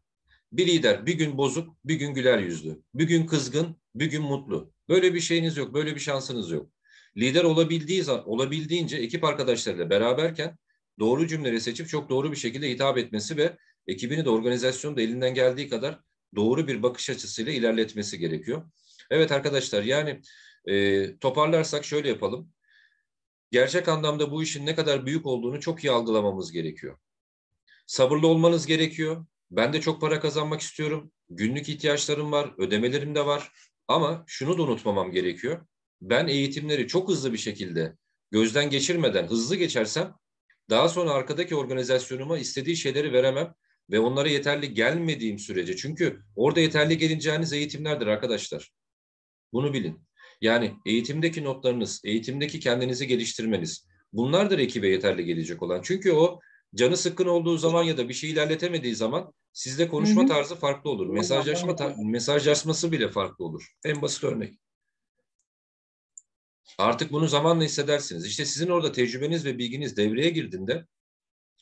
[SPEAKER 1] Bir lider bir gün bozuk, bir gün güler yüzlü. Bir gün kızgın, bir gün mutlu. Böyle bir şeyiniz yok, böyle bir şansınız yok. Lider olabildiği olabildiğince ekip arkadaşlarıyla beraberken doğru cümleleri seçip çok doğru bir şekilde hitap etmesi ve ekibini de organizasyonu da elinden geldiği kadar doğru bir bakış açısıyla ilerletmesi gerekiyor. Evet arkadaşlar yani e, toparlarsak şöyle yapalım gerçek anlamda bu işin ne kadar büyük olduğunu çok iyi algılamamız gerekiyor. Sabırlı olmanız gerekiyor. Ben de çok para kazanmak istiyorum. Günlük ihtiyaçlarım var, ödemelerim de var. Ama şunu da unutmamam gerekiyor. Ben eğitimleri çok hızlı bir şekilde gözden geçirmeden hızlı geçersem daha sonra arkadaki organizasyonuma istediği şeyleri veremem ve onlara yeterli gelmediğim sürece. Çünkü orada yeterli gelineceğiniz eğitimlerdir arkadaşlar. Bunu bilin. Yani eğitimdeki notlarınız, eğitimdeki kendinizi geliştirmeniz bunlardır ekibe yeterli gelecek olan. Çünkü o canı sıkkın olduğu zaman ya da bir şey ilerletemediği zaman sizde konuşma Hı-hı. tarzı farklı olur. Mesajlaşma ta- mesajlaşması bile farklı olur. En basit örnek. Artık bunu zamanla hissedersiniz. İşte sizin orada tecrübeniz ve bilginiz devreye girdiğinde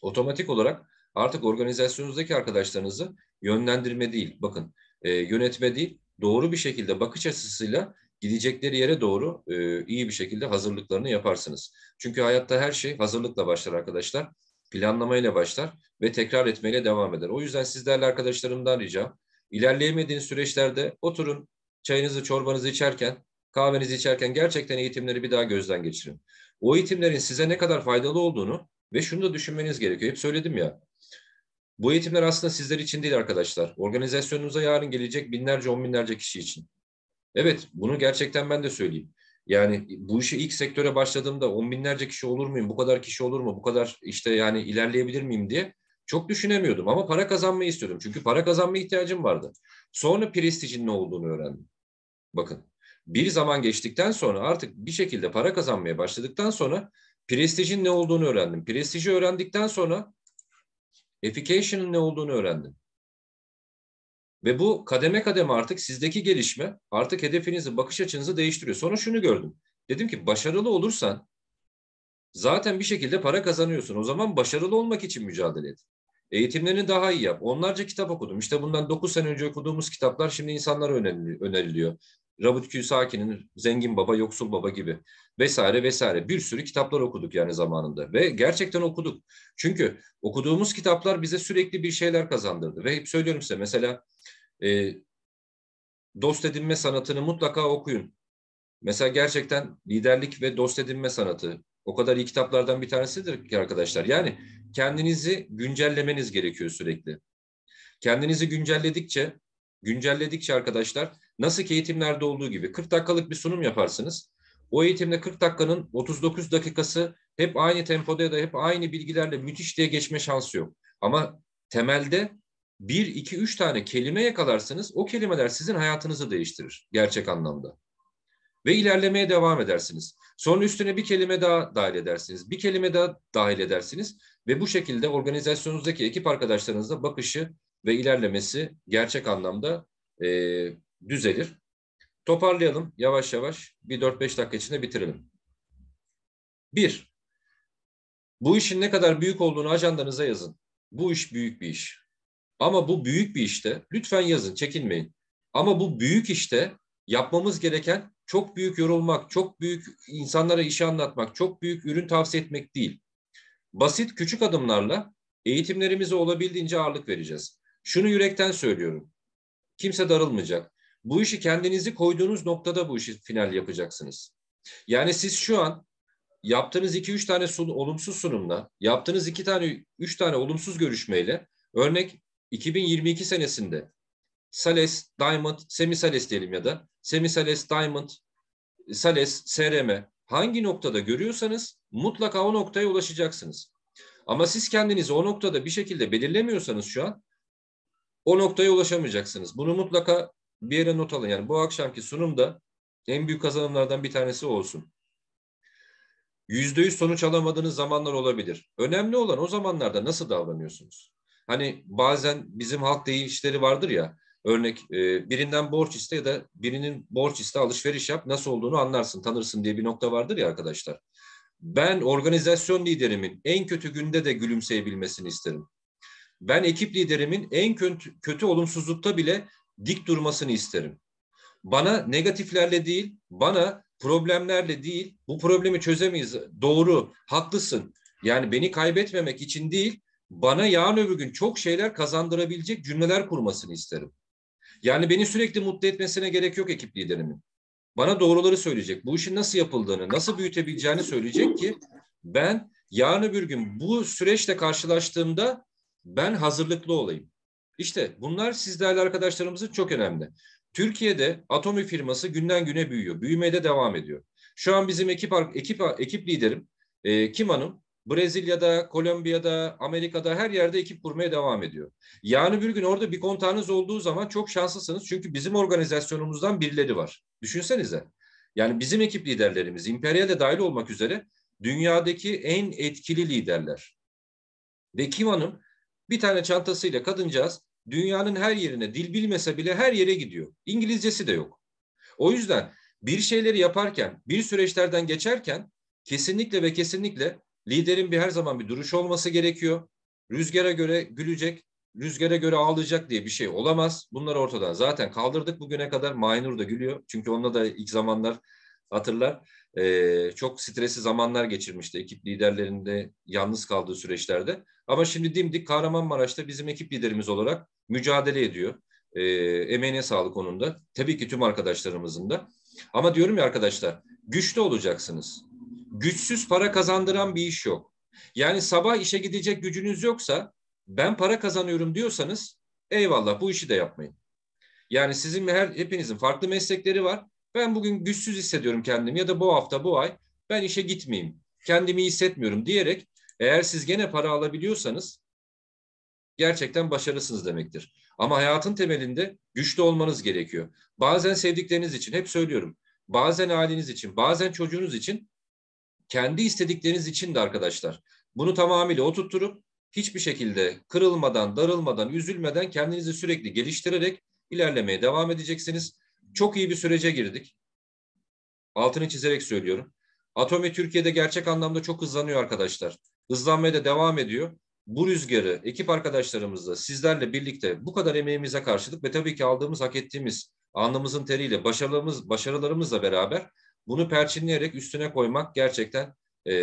[SPEAKER 1] otomatik olarak artık organizasyonunuzdaki arkadaşlarınızı yönlendirme değil, bakın e, yönetme değil, doğru bir şekilde bakış açısıyla gidecekleri yere doğru e, iyi bir şekilde hazırlıklarını yaparsınız. Çünkü hayatta her şey hazırlıkla başlar arkadaşlar. Planlamayla başlar ve tekrar etmeyle devam eder. O yüzden sizlerle arkadaşlarımdan ricam ilerleyemediğiniz süreçlerde oturun çayınızı çorbanızı içerken kahvenizi içerken gerçekten eğitimleri bir daha gözden geçirin. O eğitimlerin size ne kadar faydalı olduğunu ve şunu da düşünmeniz gerekiyor. Hep söyledim ya. Bu eğitimler aslında sizler için değil arkadaşlar. Organizasyonunuza yarın gelecek binlerce on binlerce kişi için. Evet bunu gerçekten ben de söyleyeyim. Yani bu işi ilk sektöre başladığımda on binlerce kişi olur muyum, bu kadar kişi olur mu, bu kadar işte yani ilerleyebilir miyim diye çok düşünemiyordum. Ama para kazanmayı istiyordum. Çünkü para kazanma ihtiyacım vardı. Sonra prestijin ne olduğunu öğrendim. Bakın bir zaman geçtikten sonra artık bir şekilde para kazanmaya başladıktan sonra prestijin ne olduğunu öğrendim. Prestiji öğrendikten sonra effication'ın ne olduğunu öğrendim. Ve bu kademe kademe artık sizdeki gelişme artık hedefinizi, bakış açınızı değiştiriyor. Sonra şunu gördüm. Dedim ki başarılı olursan zaten bir şekilde para kazanıyorsun. O zaman başarılı olmak için mücadele et. Eğitimlerini daha iyi yap. Onlarca kitap okudum. İşte bundan 9 sene önce okuduğumuz kitaplar şimdi insanlara öneriliyor. Rabut Kiyosakî'nin Zengin Baba, Yoksul Baba gibi vesaire vesaire bir sürü kitaplar okuduk yani zamanında ve gerçekten okuduk. Çünkü okuduğumuz kitaplar bize sürekli bir şeyler kazandırdı ve hep söylüyorum size mesela e, dost edinme sanatını mutlaka okuyun. Mesela gerçekten liderlik ve dost edinme sanatı o kadar iyi kitaplardan bir tanesidir ki arkadaşlar. Yani kendinizi güncellemeniz gerekiyor sürekli. Kendinizi güncelledikçe, güncelledikçe arkadaşlar nasıl ki eğitimlerde olduğu gibi 40 dakikalık bir sunum yaparsınız. O eğitimde 40 dakikanın 39 dakikası hep aynı tempoda ya da hep aynı bilgilerle müthiş diye geçme şansı yok. Ama temelde bir, iki, üç tane kelime yakalarsınız o kelimeler sizin hayatınızı değiştirir gerçek anlamda. Ve ilerlemeye devam edersiniz. Sonra üstüne bir kelime daha dahil edersiniz. Bir kelime daha dahil edersiniz. Ve bu şekilde organizasyonunuzdaki ekip arkadaşlarınızla bakışı ve ilerlemesi gerçek anlamda e, düzelir. Toparlayalım yavaş yavaş. Bir 4-5 dakika içinde bitirelim. Bir, bu işin ne kadar büyük olduğunu ajandanıza yazın. Bu iş büyük bir iş. Ama bu büyük bir işte. Lütfen yazın, çekinmeyin. Ama bu büyük işte yapmamız gereken çok büyük yorulmak, çok büyük insanlara işi anlatmak, çok büyük ürün tavsiye etmek değil. Basit küçük adımlarla eğitimlerimize olabildiğince ağırlık vereceğiz. Şunu yürekten söylüyorum. Kimse darılmayacak. Bu işi kendinizi koyduğunuz noktada bu işi final yapacaksınız. Yani siz şu an yaptığınız iki üç tane sun, olumsuz sunumla, yaptığınız iki tane üç tane olumsuz görüşmeyle örnek 2022 senesinde Sales, Diamond, Semi Sales diyelim ya da Semi Sales, Diamond, Sales, CRM e hangi noktada görüyorsanız mutlaka o noktaya ulaşacaksınız. Ama siz kendinizi o noktada bir şekilde belirlemiyorsanız şu an o noktaya ulaşamayacaksınız. Bunu mutlaka bir yere not alın. Yani bu akşamki sunumda en büyük kazanımlardan bir tanesi olsun. Yüzde yüz sonuç alamadığınız zamanlar olabilir. Önemli olan o zamanlarda nasıl davranıyorsunuz? Hani bazen bizim halk deyişleri vardır ya. Örnek e, birinden borç iste ya da birinin borç iste alışveriş yap nasıl olduğunu anlarsın tanırsın diye bir nokta vardır ya arkadaşlar. Ben organizasyon liderimin en kötü günde de gülümseyebilmesini isterim. Ben ekip liderimin en kötü, kötü olumsuzlukta bile dik durmasını isterim. Bana negatiflerle değil, bana problemlerle değil, bu problemi çözemeyiz. Doğru, haklısın. Yani beni kaybetmemek için değil, bana yarın öbür gün çok şeyler kazandırabilecek cümleler kurmasını isterim. Yani beni sürekli mutlu etmesine gerek yok ekip liderimin. Bana doğruları söyleyecek. Bu işin nasıl yapıldığını, nasıl büyütebileceğini söyleyecek ki ben yarın öbür gün bu süreçle karşılaştığımda ben hazırlıklı olayım. İşte bunlar siz değerli arkadaşlarımızın çok önemli. Türkiye'de Atomi firması günden güne büyüyor. Büyümeye de devam ediyor. Şu an bizim ekip ekip ekip liderim e, Kim Hanım Brezilya'da, Kolombiya'da, Amerika'da her yerde ekip kurmaya devam ediyor. Yani bir gün orada bir kontağınız olduğu zaman çok şanslısınız. Çünkü bizim organizasyonumuzdan birileri var. Düşünsenize. Yani bizim ekip liderlerimiz, İmperyal'e dahil olmak üzere dünyadaki en etkili liderler. Ve Kim Hanım bir tane çantasıyla kadıncağız dünyanın her yerine dil bilmese bile her yere gidiyor. İngilizcesi de yok. O yüzden bir şeyleri yaparken, bir süreçlerden geçerken kesinlikle ve kesinlikle Liderin bir her zaman bir duruş olması gerekiyor. Rüzgara göre gülecek, rüzgara göre ağlayacak diye bir şey olamaz. Bunlar ortada. Zaten kaldırdık bugüne kadar. Maynur da gülüyor. Çünkü onunla da ilk zamanlar hatırlar. Ee, çok stresli zamanlar geçirmişti ekip liderlerinde yalnız kaldığı süreçlerde. Ama şimdi dimdik Kahramanmaraş'ta bizim ekip liderimiz olarak mücadele ediyor. Ee, emeğine sağlık onun da. Tabii ki tüm arkadaşlarımızın da. Ama diyorum ya arkadaşlar güçlü olacaksınız güçsüz para kazandıran bir iş yok. Yani sabah işe gidecek gücünüz yoksa ben para kazanıyorum diyorsanız eyvallah bu işi de yapmayın. Yani sizin her hepinizin farklı meslekleri var. Ben bugün güçsüz hissediyorum kendimi ya da bu hafta bu ay ben işe gitmeyeyim. Kendimi hissetmiyorum diyerek eğer siz gene para alabiliyorsanız gerçekten başarısınız demektir. Ama hayatın temelinde güçlü olmanız gerekiyor. Bazen sevdikleriniz için hep söylüyorum. Bazen aileniz için, bazen çocuğunuz için kendi istedikleriniz için de arkadaşlar bunu tamamıyla oturturup hiçbir şekilde kırılmadan, darılmadan, üzülmeden kendinizi sürekli geliştirerek ilerlemeye devam edeceksiniz. Çok iyi bir sürece girdik. Altını çizerek söylüyorum. Atomi Türkiye'de gerçek anlamda çok hızlanıyor arkadaşlar. Hızlanmaya da devam ediyor. Bu rüzgarı ekip arkadaşlarımızla sizlerle birlikte bu kadar emeğimize karşılık ve tabii ki aldığımız hak ettiğimiz alnımızın teriyle başarılarımız, başarılarımızla beraber bunu perçinleyerek üstüne koymak gerçekten e,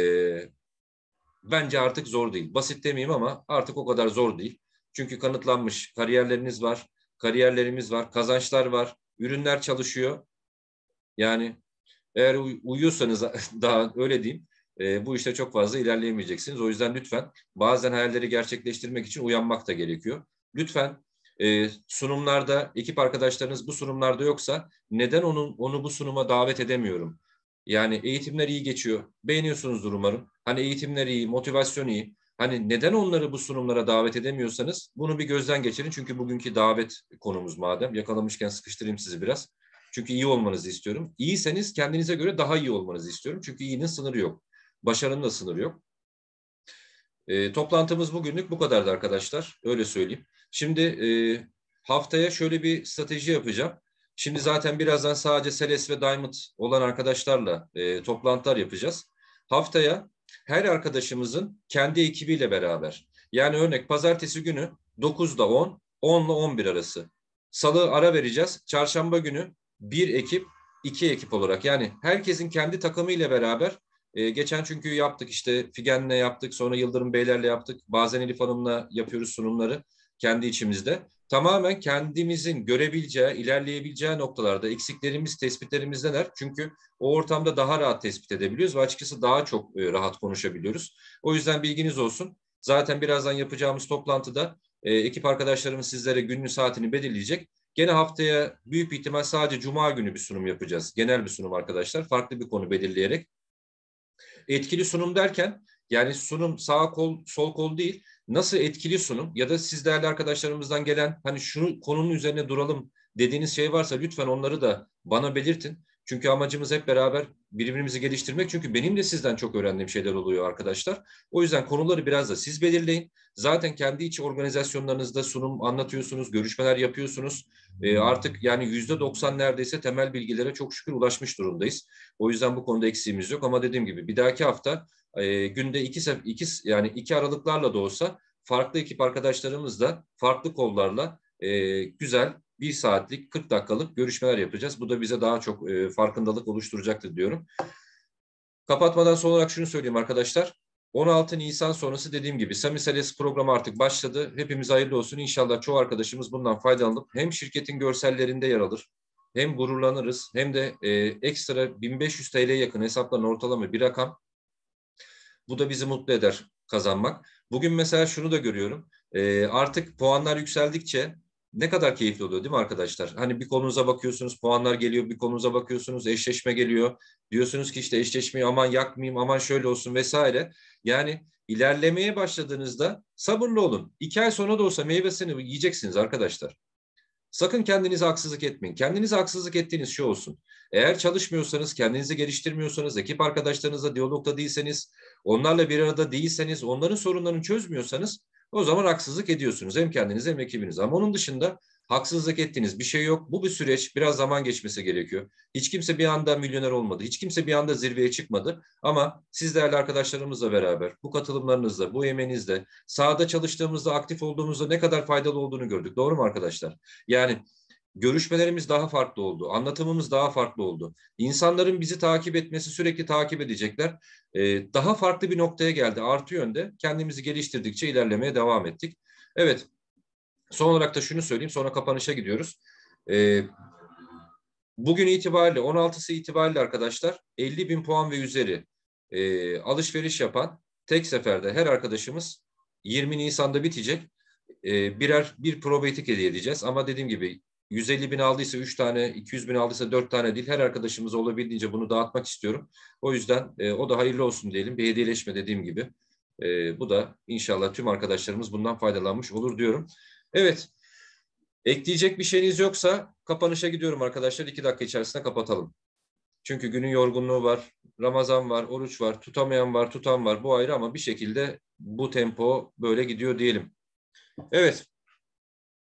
[SPEAKER 1] bence artık zor değil. Basit demeyeyim ama artık o kadar zor değil. Çünkü kanıtlanmış kariyerleriniz var, kariyerlerimiz var, kazançlar var, ürünler çalışıyor. Yani eğer uyuyorsanız daha öyle diyeyim e, bu işte çok fazla ilerleyemeyeceksiniz. O yüzden lütfen bazen hayalleri gerçekleştirmek için uyanmak da gerekiyor. Lütfen ee, sunumlarda ekip arkadaşlarınız bu sunumlarda yoksa neden onun onu bu sunuma davet edemiyorum? Yani eğitimler iyi geçiyor. Beğeniyorsunuzdur umarım. Hani eğitimler iyi, motivasyon iyi. Hani neden onları bu sunumlara davet edemiyorsanız bunu bir gözden geçirin. Çünkü bugünkü davet konumuz madem. Yakalamışken sıkıştırayım sizi biraz. Çünkü iyi olmanızı istiyorum. İyiyseniz kendinize göre daha iyi olmanızı istiyorum. Çünkü iyinin sınırı yok. Başarının da sınırı yok. E, toplantımız bugünlük bu kadardı arkadaşlar. Öyle söyleyeyim. Şimdi e, haftaya şöyle bir strateji yapacağım. Şimdi zaten birazdan sadece Seles ve Diamond olan arkadaşlarla e, toplantılar yapacağız. Haftaya her arkadaşımızın kendi ekibiyle beraber. Yani örnek pazartesi günü 9'da 10, 10 ile 11 arası. Salı ara vereceğiz. Çarşamba günü bir ekip, iki ekip olarak. Yani herkesin kendi takımı ile beraber. E, geçen çünkü yaptık işte Figen'le yaptık, sonra Yıldırım Beyler'le yaptık. Bazen Elif Hanım'la yapıyoruz sunumları kendi içimizde. Tamamen kendimizin görebileceği, ilerleyebileceği noktalarda eksiklerimiz, tespitlerimiz neler? Çünkü o ortamda daha rahat tespit edebiliyoruz ve açıkçası daha çok e, rahat konuşabiliyoruz. O yüzden bilginiz olsun. Zaten birazdan yapacağımız toplantıda e, ekip arkadaşlarımız sizlere günün saatini belirleyecek. Gene haftaya büyük ihtimal sadece cuma günü bir sunum yapacağız. Genel bir sunum arkadaşlar. Farklı bir konu belirleyerek. Etkili sunum derken yani sunum sağ kol sol kol değil nasıl etkili sunum ya da siz değerli arkadaşlarımızdan gelen hani şunu konunun üzerine duralım dediğiniz şey varsa lütfen onları da bana belirtin. Çünkü amacımız hep beraber birbirimizi geliştirmek. Çünkü benim de sizden çok öğrendiğim şeyler oluyor arkadaşlar. O yüzden konuları biraz da siz belirleyin. Zaten kendi iç organizasyonlarınızda sunum anlatıyorsunuz, görüşmeler yapıyorsunuz. Ee, artık yani yüzde doksan neredeyse temel bilgilere çok şükür ulaşmış durumdayız. O yüzden bu konuda eksiğimiz yok. Ama dediğim gibi bir dahaki hafta e, günde iki, iki yani iki aralıklarla da olsa farklı ekip arkadaşlarımızla farklı kollarla e, güzel bir saatlik 40 dakikalık görüşmeler yapacağız. Bu da bize daha çok e, farkındalık oluşturacaktır diyorum. Kapatmadan son olarak şunu söyleyeyim arkadaşlar. 16 Nisan sonrası dediğim gibi Sami Seles programı artık başladı. Hepimiz hayırlı olsun. İnşallah çoğu arkadaşımız bundan faydalanıp hem şirketin görsellerinde yer alır, hem gururlanırız, hem de e, ekstra 1500 TL yakın hesapların ortalama bir rakam bu da bizi mutlu eder kazanmak. Bugün mesela şunu da görüyorum. E, artık puanlar yükseldikçe ne kadar keyifli oluyor değil mi arkadaşlar? Hani bir konunuza bakıyorsunuz puanlar geliyor, bir konunuza bakıyorsunuz eşleşme geliyor. Diyorsunuz ki işte eşleşmeyi aman yakmayayım, aman şöyle olsun vesaire. Yani ilerlemeye başladığınızda sabırlı olun. İki ay sonra da olsa meyvesini yiyeceksiniz arkadaşlar. Sakın kendinize haksızlık etmeyin. Kendinize haksızlık ettiğiniz şu olsun. Eğer çalışmıyorsanız, kendinizi geliştirmiyorsanız, ekip arkadaşlarınızla diyalogda değilseniz, onlarla bir arada değilseniz, onların sorunlarını çözmüyorsanız o zaman haksızlık ediyorsunuz hem kendinize hem ekibinize. Ama onun dışında Haksızlık ettiniz. Bir şey yok. Bu bir süreç. Biraz zaman geçmesi gerekiyor. Hiç kimse bir anda milyoner olmadı. Hiç kimse bir anda zirveye çıkmadı. Ama siz değerli arkadaşlarımızla beraber bu katılımlarınızla, bu emeğinizle, sahada çalıştığımızda, aktif olduğumuzda ne kadar faydalı olduğunu gördük. Doğru mu arkadaşlar? Yani görüşmelerimiz daha farklı oldu. Anlatımımız daha farklı oldu. İnsanların bizi takip etmesi sürekli takip edecekler. Ee, daha farklı bir noktaya geldi. Artı yönde kendimizi geliştirdikçe ilerlemeye devam ettik. Evet Son olarak da şunu söyleyeyim sonra kapanışa gidiyoruz. E, bugün itibariyle 16'sı itibariyle arkadaşlar 50 bin puan ve üzeri e, alışveriş yapan tek seferde her arkadaşımız 20 Nisan'da bitecek. E, birer bir probiyotik hediye edeceğiz ama dediğim gibi 150 bin aldıysa 3 tane, 200 bin aldıysa 4 tane değil. Her arkadaşımız olabildiğince bunu dağıtmak istiyorum. O yüzden e, o da hayırlı olsun diyelim. Bir hediyeleşme dediğim gibi. E, bu da inşallah tüm arkadaşlarımız bundan faydalanmış olur diyorum. Evet. Ekleyecek bir şeyiniz yoksa kapanışa gidiyorum arkadaşlar. İki dakika içerisinde kapatalım. Çünkü günün yorgunluğu var, Ramazan var, oruç var, tutamayan var, tutan var. Bu ayrı ama bir şekilde bu tempo böyle gidiyor diyelim. Evet,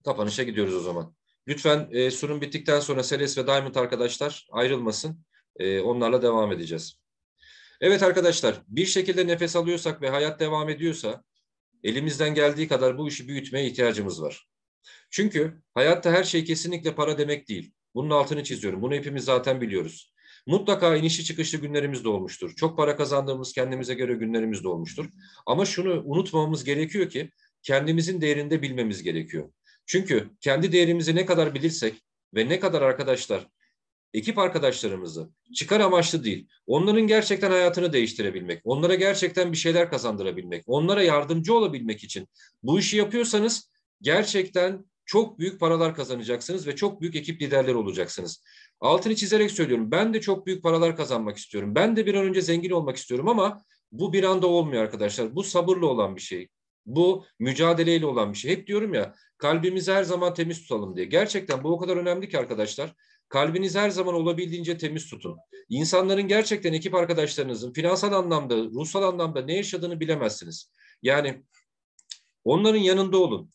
[SPEAKER 1] kapanışa gidiyoruz o zaman. Lütfen e, sunum bittikten sonra Seles ve Diamond arkadaşlar ayrılmasın. E, onlarla devam edeceğiz. Evet arkadaşlar, bir şekilde nefes alıyorsak ve hayat devam ediyorsa elimizden geldiği kadar bu işi büyütmeye ihtiyacımız var. Çünkü hayatta her şey kesinlikle para demek değil. Bunun altını çiziyorum. Bunu hepimiz zaten biliyoruz. Mutlaka inişi çıkışlı günlerimiz de olmuştur. Çok para kazandığımız kendimize göre günlerimiz de olmuştur. Ama şunu unutmamamız gerekiyor ki kendimizin değerini de bilmemiz gerekiyor. Çünkü kendi değerimizi ne kadar bilirsek ve ne kadar arkadaşlar ekip arkadaşlarımızı çıkar amaçlı değil, onların gerçekten hayatını değiştirebilmek, onlara gerçekten bir şeyler kazandırabilmek, onlara yardımcı olabilmek için bu işi yapıyorsanız gerçekten çok büyük paralar kazanacaksınız ve çok büyük ekip liderleri olacaksınız. Altını çizerek söylüyorum. Ben de çok büyük paralar kazanmak istiyorum. Ben de bir an önce zengin olmak istiyorum ama bu bir anda olmuyor arkadaşlar. Bu sabırla olan bir şey. Bu mücadeleyle olan bir şey. Hep diyorum ya kalbimizi her zaman temiz tutalım diye. Gerçekten bu o kadar önemli ki arkadaşlar. Kalbinizi her zaman olabildiğince temiz tutun. İnsanların gerçekten ekip arkadaşlarınızın finansal anlamda, ruhsal anlamda ne yaşadığını bilemezsiniz. Yani onların yanında olun.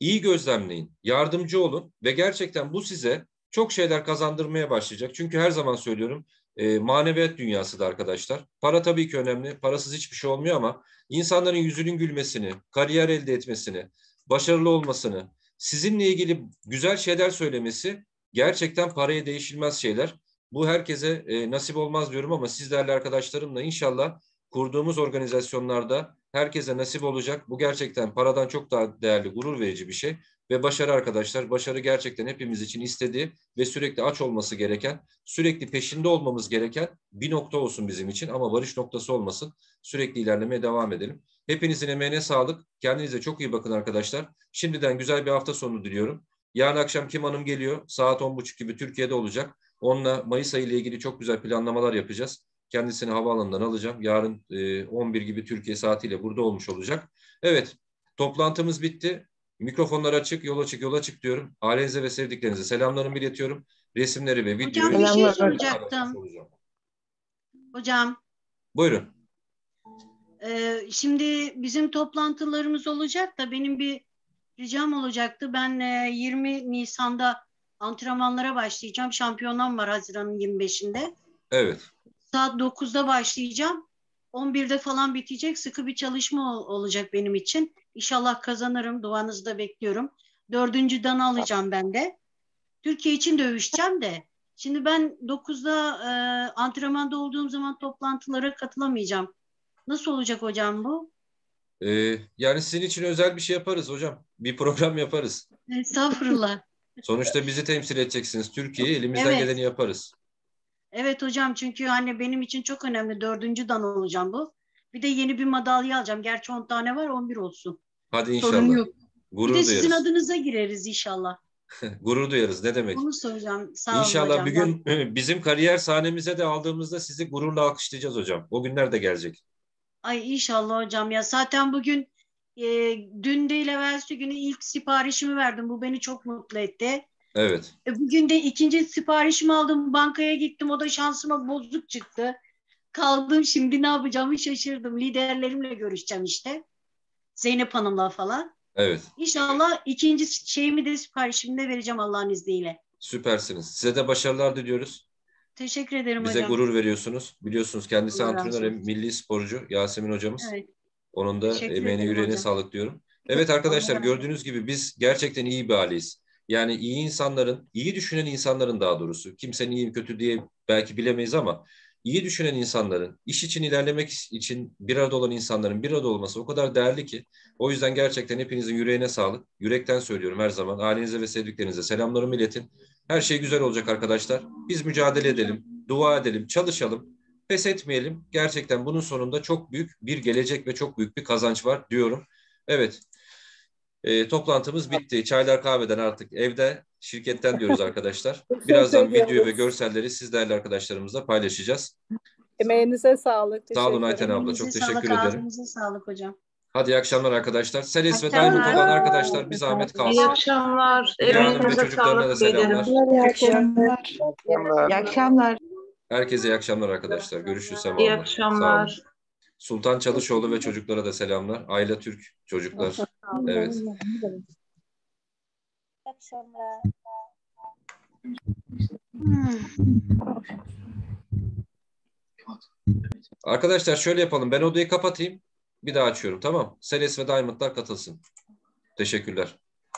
[SPEAKER 1] İyi gözlemleyin, yardımcı olun ve gerçekten bu size çok şeyler kazandırmaya başlayacak. Çünkü her zaman söylüyorum e, maneviyat dünyası da arkadaşlar. Para tabii ki önemli. Parasız hiçbir şey olmuyor ama insanların yüzünün gülmesini, kariyer elde etmesini, başarılı olmasını, sizinle ilgili güzel şeyler söylemesi Gerçekten paraya değişilmez şeyler. Bu herkese e, nasip olmaz diyorum ama sizlerle arkadaşlarımla inşallah kurduğumuz organizasyonlarda herkese nasip olacak. Bu gerçekten paradan çok daha değerli, gurur verici bir şey. Ve başarı arkadaşlar, başarı gerçekten hepimiz için istediği ve sürekli aç olması gereken, sürekli peşinde olmamız gereken bir nokta olsun bizim için ama barış noktası olmasın. Sürekli ilerlemeye devam edelim. Hepinizin emeğine sağlık. Kendinize çok iyi bakın arkadaşlar. Şimdiden güzel bir hafta sonu diliyorum. Yarın akşam Kim Hanım geliyor. Saat 10.30 gibi Türkiye'de olacak. Onunla Mayıs ayı ile ilgili çok güzel planlamalar yapacağız. Kendisini havaalanından alacağım. Yarın e, 11 gibi Türkiye saatiyle burada olmuş olacak. Evet, toplantımız bitti. Mikrofonlar açık, yola çık, yola çık diyorum. Ailenize ve sevdiklerinize selamlarımı iletiyorum. Resimleri ve videoyu... Hocam bir şey soracaktım. Hocam. Buyurun.
[SPEAKER 2] Ee, şimdi bizim toplantılarımız olacak da benim bir ricam olacaktı. Ben 20 e, Nisan'da antrenmanlara başlayacağım. Şampiyonam var Haziran'ın 25'inde. Evet. Saat 9'da başlayacağım. 11'de falan bitecek. Sıkı bir çalışma olacak benim için. İnşallah kazanırım. Duanızı da bekliyorum. Dördüncü dan alacağım ben de. Türkiye için dövüşeceğim de. Şimdi ben 9'da e, antrenmanda olduğum zaman toplantılara katılamayacağım. Nasıl olacak hocam bu?
[SPEAKER 1] Ee, yani sizin için özel bir şey yaparız hocam. Bir program yaparız.
[SPEAKER 2] Estağfurullah.
[SPEAKER 1] Sonuçta bizi temsil edeceksiniz. Türkiye'yi elimizden evet. geleni yaparız.
[SPEAKER 2] Evet hocam çünkü hani benim için çok önemli. Dördüncü dan olacağım bu. Bir de yeni bir madalya alacağım. Gerçi on tane var on bir olsun.
[SPEAKER 1] Hadi inşallah. Sorun yok. Gurur bir de duyarız. sizin
[SPEAKER 2] adınıza gireriz inşallah.
[SPEAKER 1] Gurur duyarız ne demek. Onu
[SPEAKER 2] soracağım. Sağ İnşallah olun hocam.
[SPEAKER 1] bir gün bizim kariyer sahnemize de aldığımızda sizi gururla alkışlayacağız hocam. O günler de gelecek.
[SPEAKER 2] Ay inşallah hocam ya zaten bugün e, dün değil evvelsi günü ilk siparişimi verdim. Bu beni çok mutlu etti. Evet. E, bugün de ikinci siparişimi aldım. Bankaya gittim. O da şansıma bozuk çıktı. Kaldım şimdi ne yapacağımı şaşırdım. Liderlerimle görüşeceğim işte. Zeynep Hanım'la falan. Evet. İnşallah ikinci şeyimi de siparişimi de vereceğim Allah'ın izniyle.
[SPEAKER 1] Süpersiniz. Size de başarılar diliyoruz.
[SPEAKER 2] Teşekkür ederim Bize hocam. gurur
[SPEAKER 1] veriyorsunuz. Biliyorsunuz kendisi gurur antrenör milli sporcu Yasemin hocamız. Evet. Onun da Teşekkür emeğine yüreğine hocam. sağlık diyorum. Evet arkadaşlar gördüğünüz gibi biz gerçekten iyi bir aileyiz. Yani iyi insanların, iyi düşünen insanların daha doğrusu. Kimsenin iyi kötü diye belki bilemeyiz ama iyi düşünen insanların, iş için ilerlemek için bir arada olan insanların bir arada olması o kadar değerli ki. O yüzden gerçekten hepinizin yüreğine sağlık. Yürekten söylüyorum her zaman. Ailenize ve sevdiklerinize selamlarımı iletin. Her şey güzel olacak arkadaşlar. Biz mücadele edelim, dua edelim, çalışalım. Pes etmeyelim. Gerçekten bunun sonunda çok büyük bir gelecek ve çok büyük bir kazanç var diyorum. Evet, e, toplantımız bitti. Çaylar kahveden artık evde, şirketten diyoruz arkadaşlar. Birazdan videoyu ve görselleri sizlerle arkadaşlarımızla paylaşacağız.
[SPEAKER 2] Emeğinize sağlık. Sağ olun Ayten abla. Çok teşekkür sağlık, ederim. Ağzınıza sağlık hocam.
[SPEAKER 1] Hadi iyi akşamlar arkadaşlar. Selis ve Tayyip olan arkadaşlar bir zahmet kalsın. İyi
[SPEAKER 2] akşamlar. Evinize ve çocuklarına da selamlar. İyi akşamlar. İyi akşamlar. İyi akşamlar.
[SPEAKER 1] Herkese iyi akşamlar arkadaşlar. Görüşürüz. Selamlar. İyi akşamlar. Sultan Çalışoğlu ve çocuklara da selamlar. Ayla Türk çocuklar. Evet. Arkadaşlar şöyle yapalım. Ben odayı kapatayım. Bir daha açıyorum. Tamam. Seles ve Diamond'lar katılsın. Teşekkürler.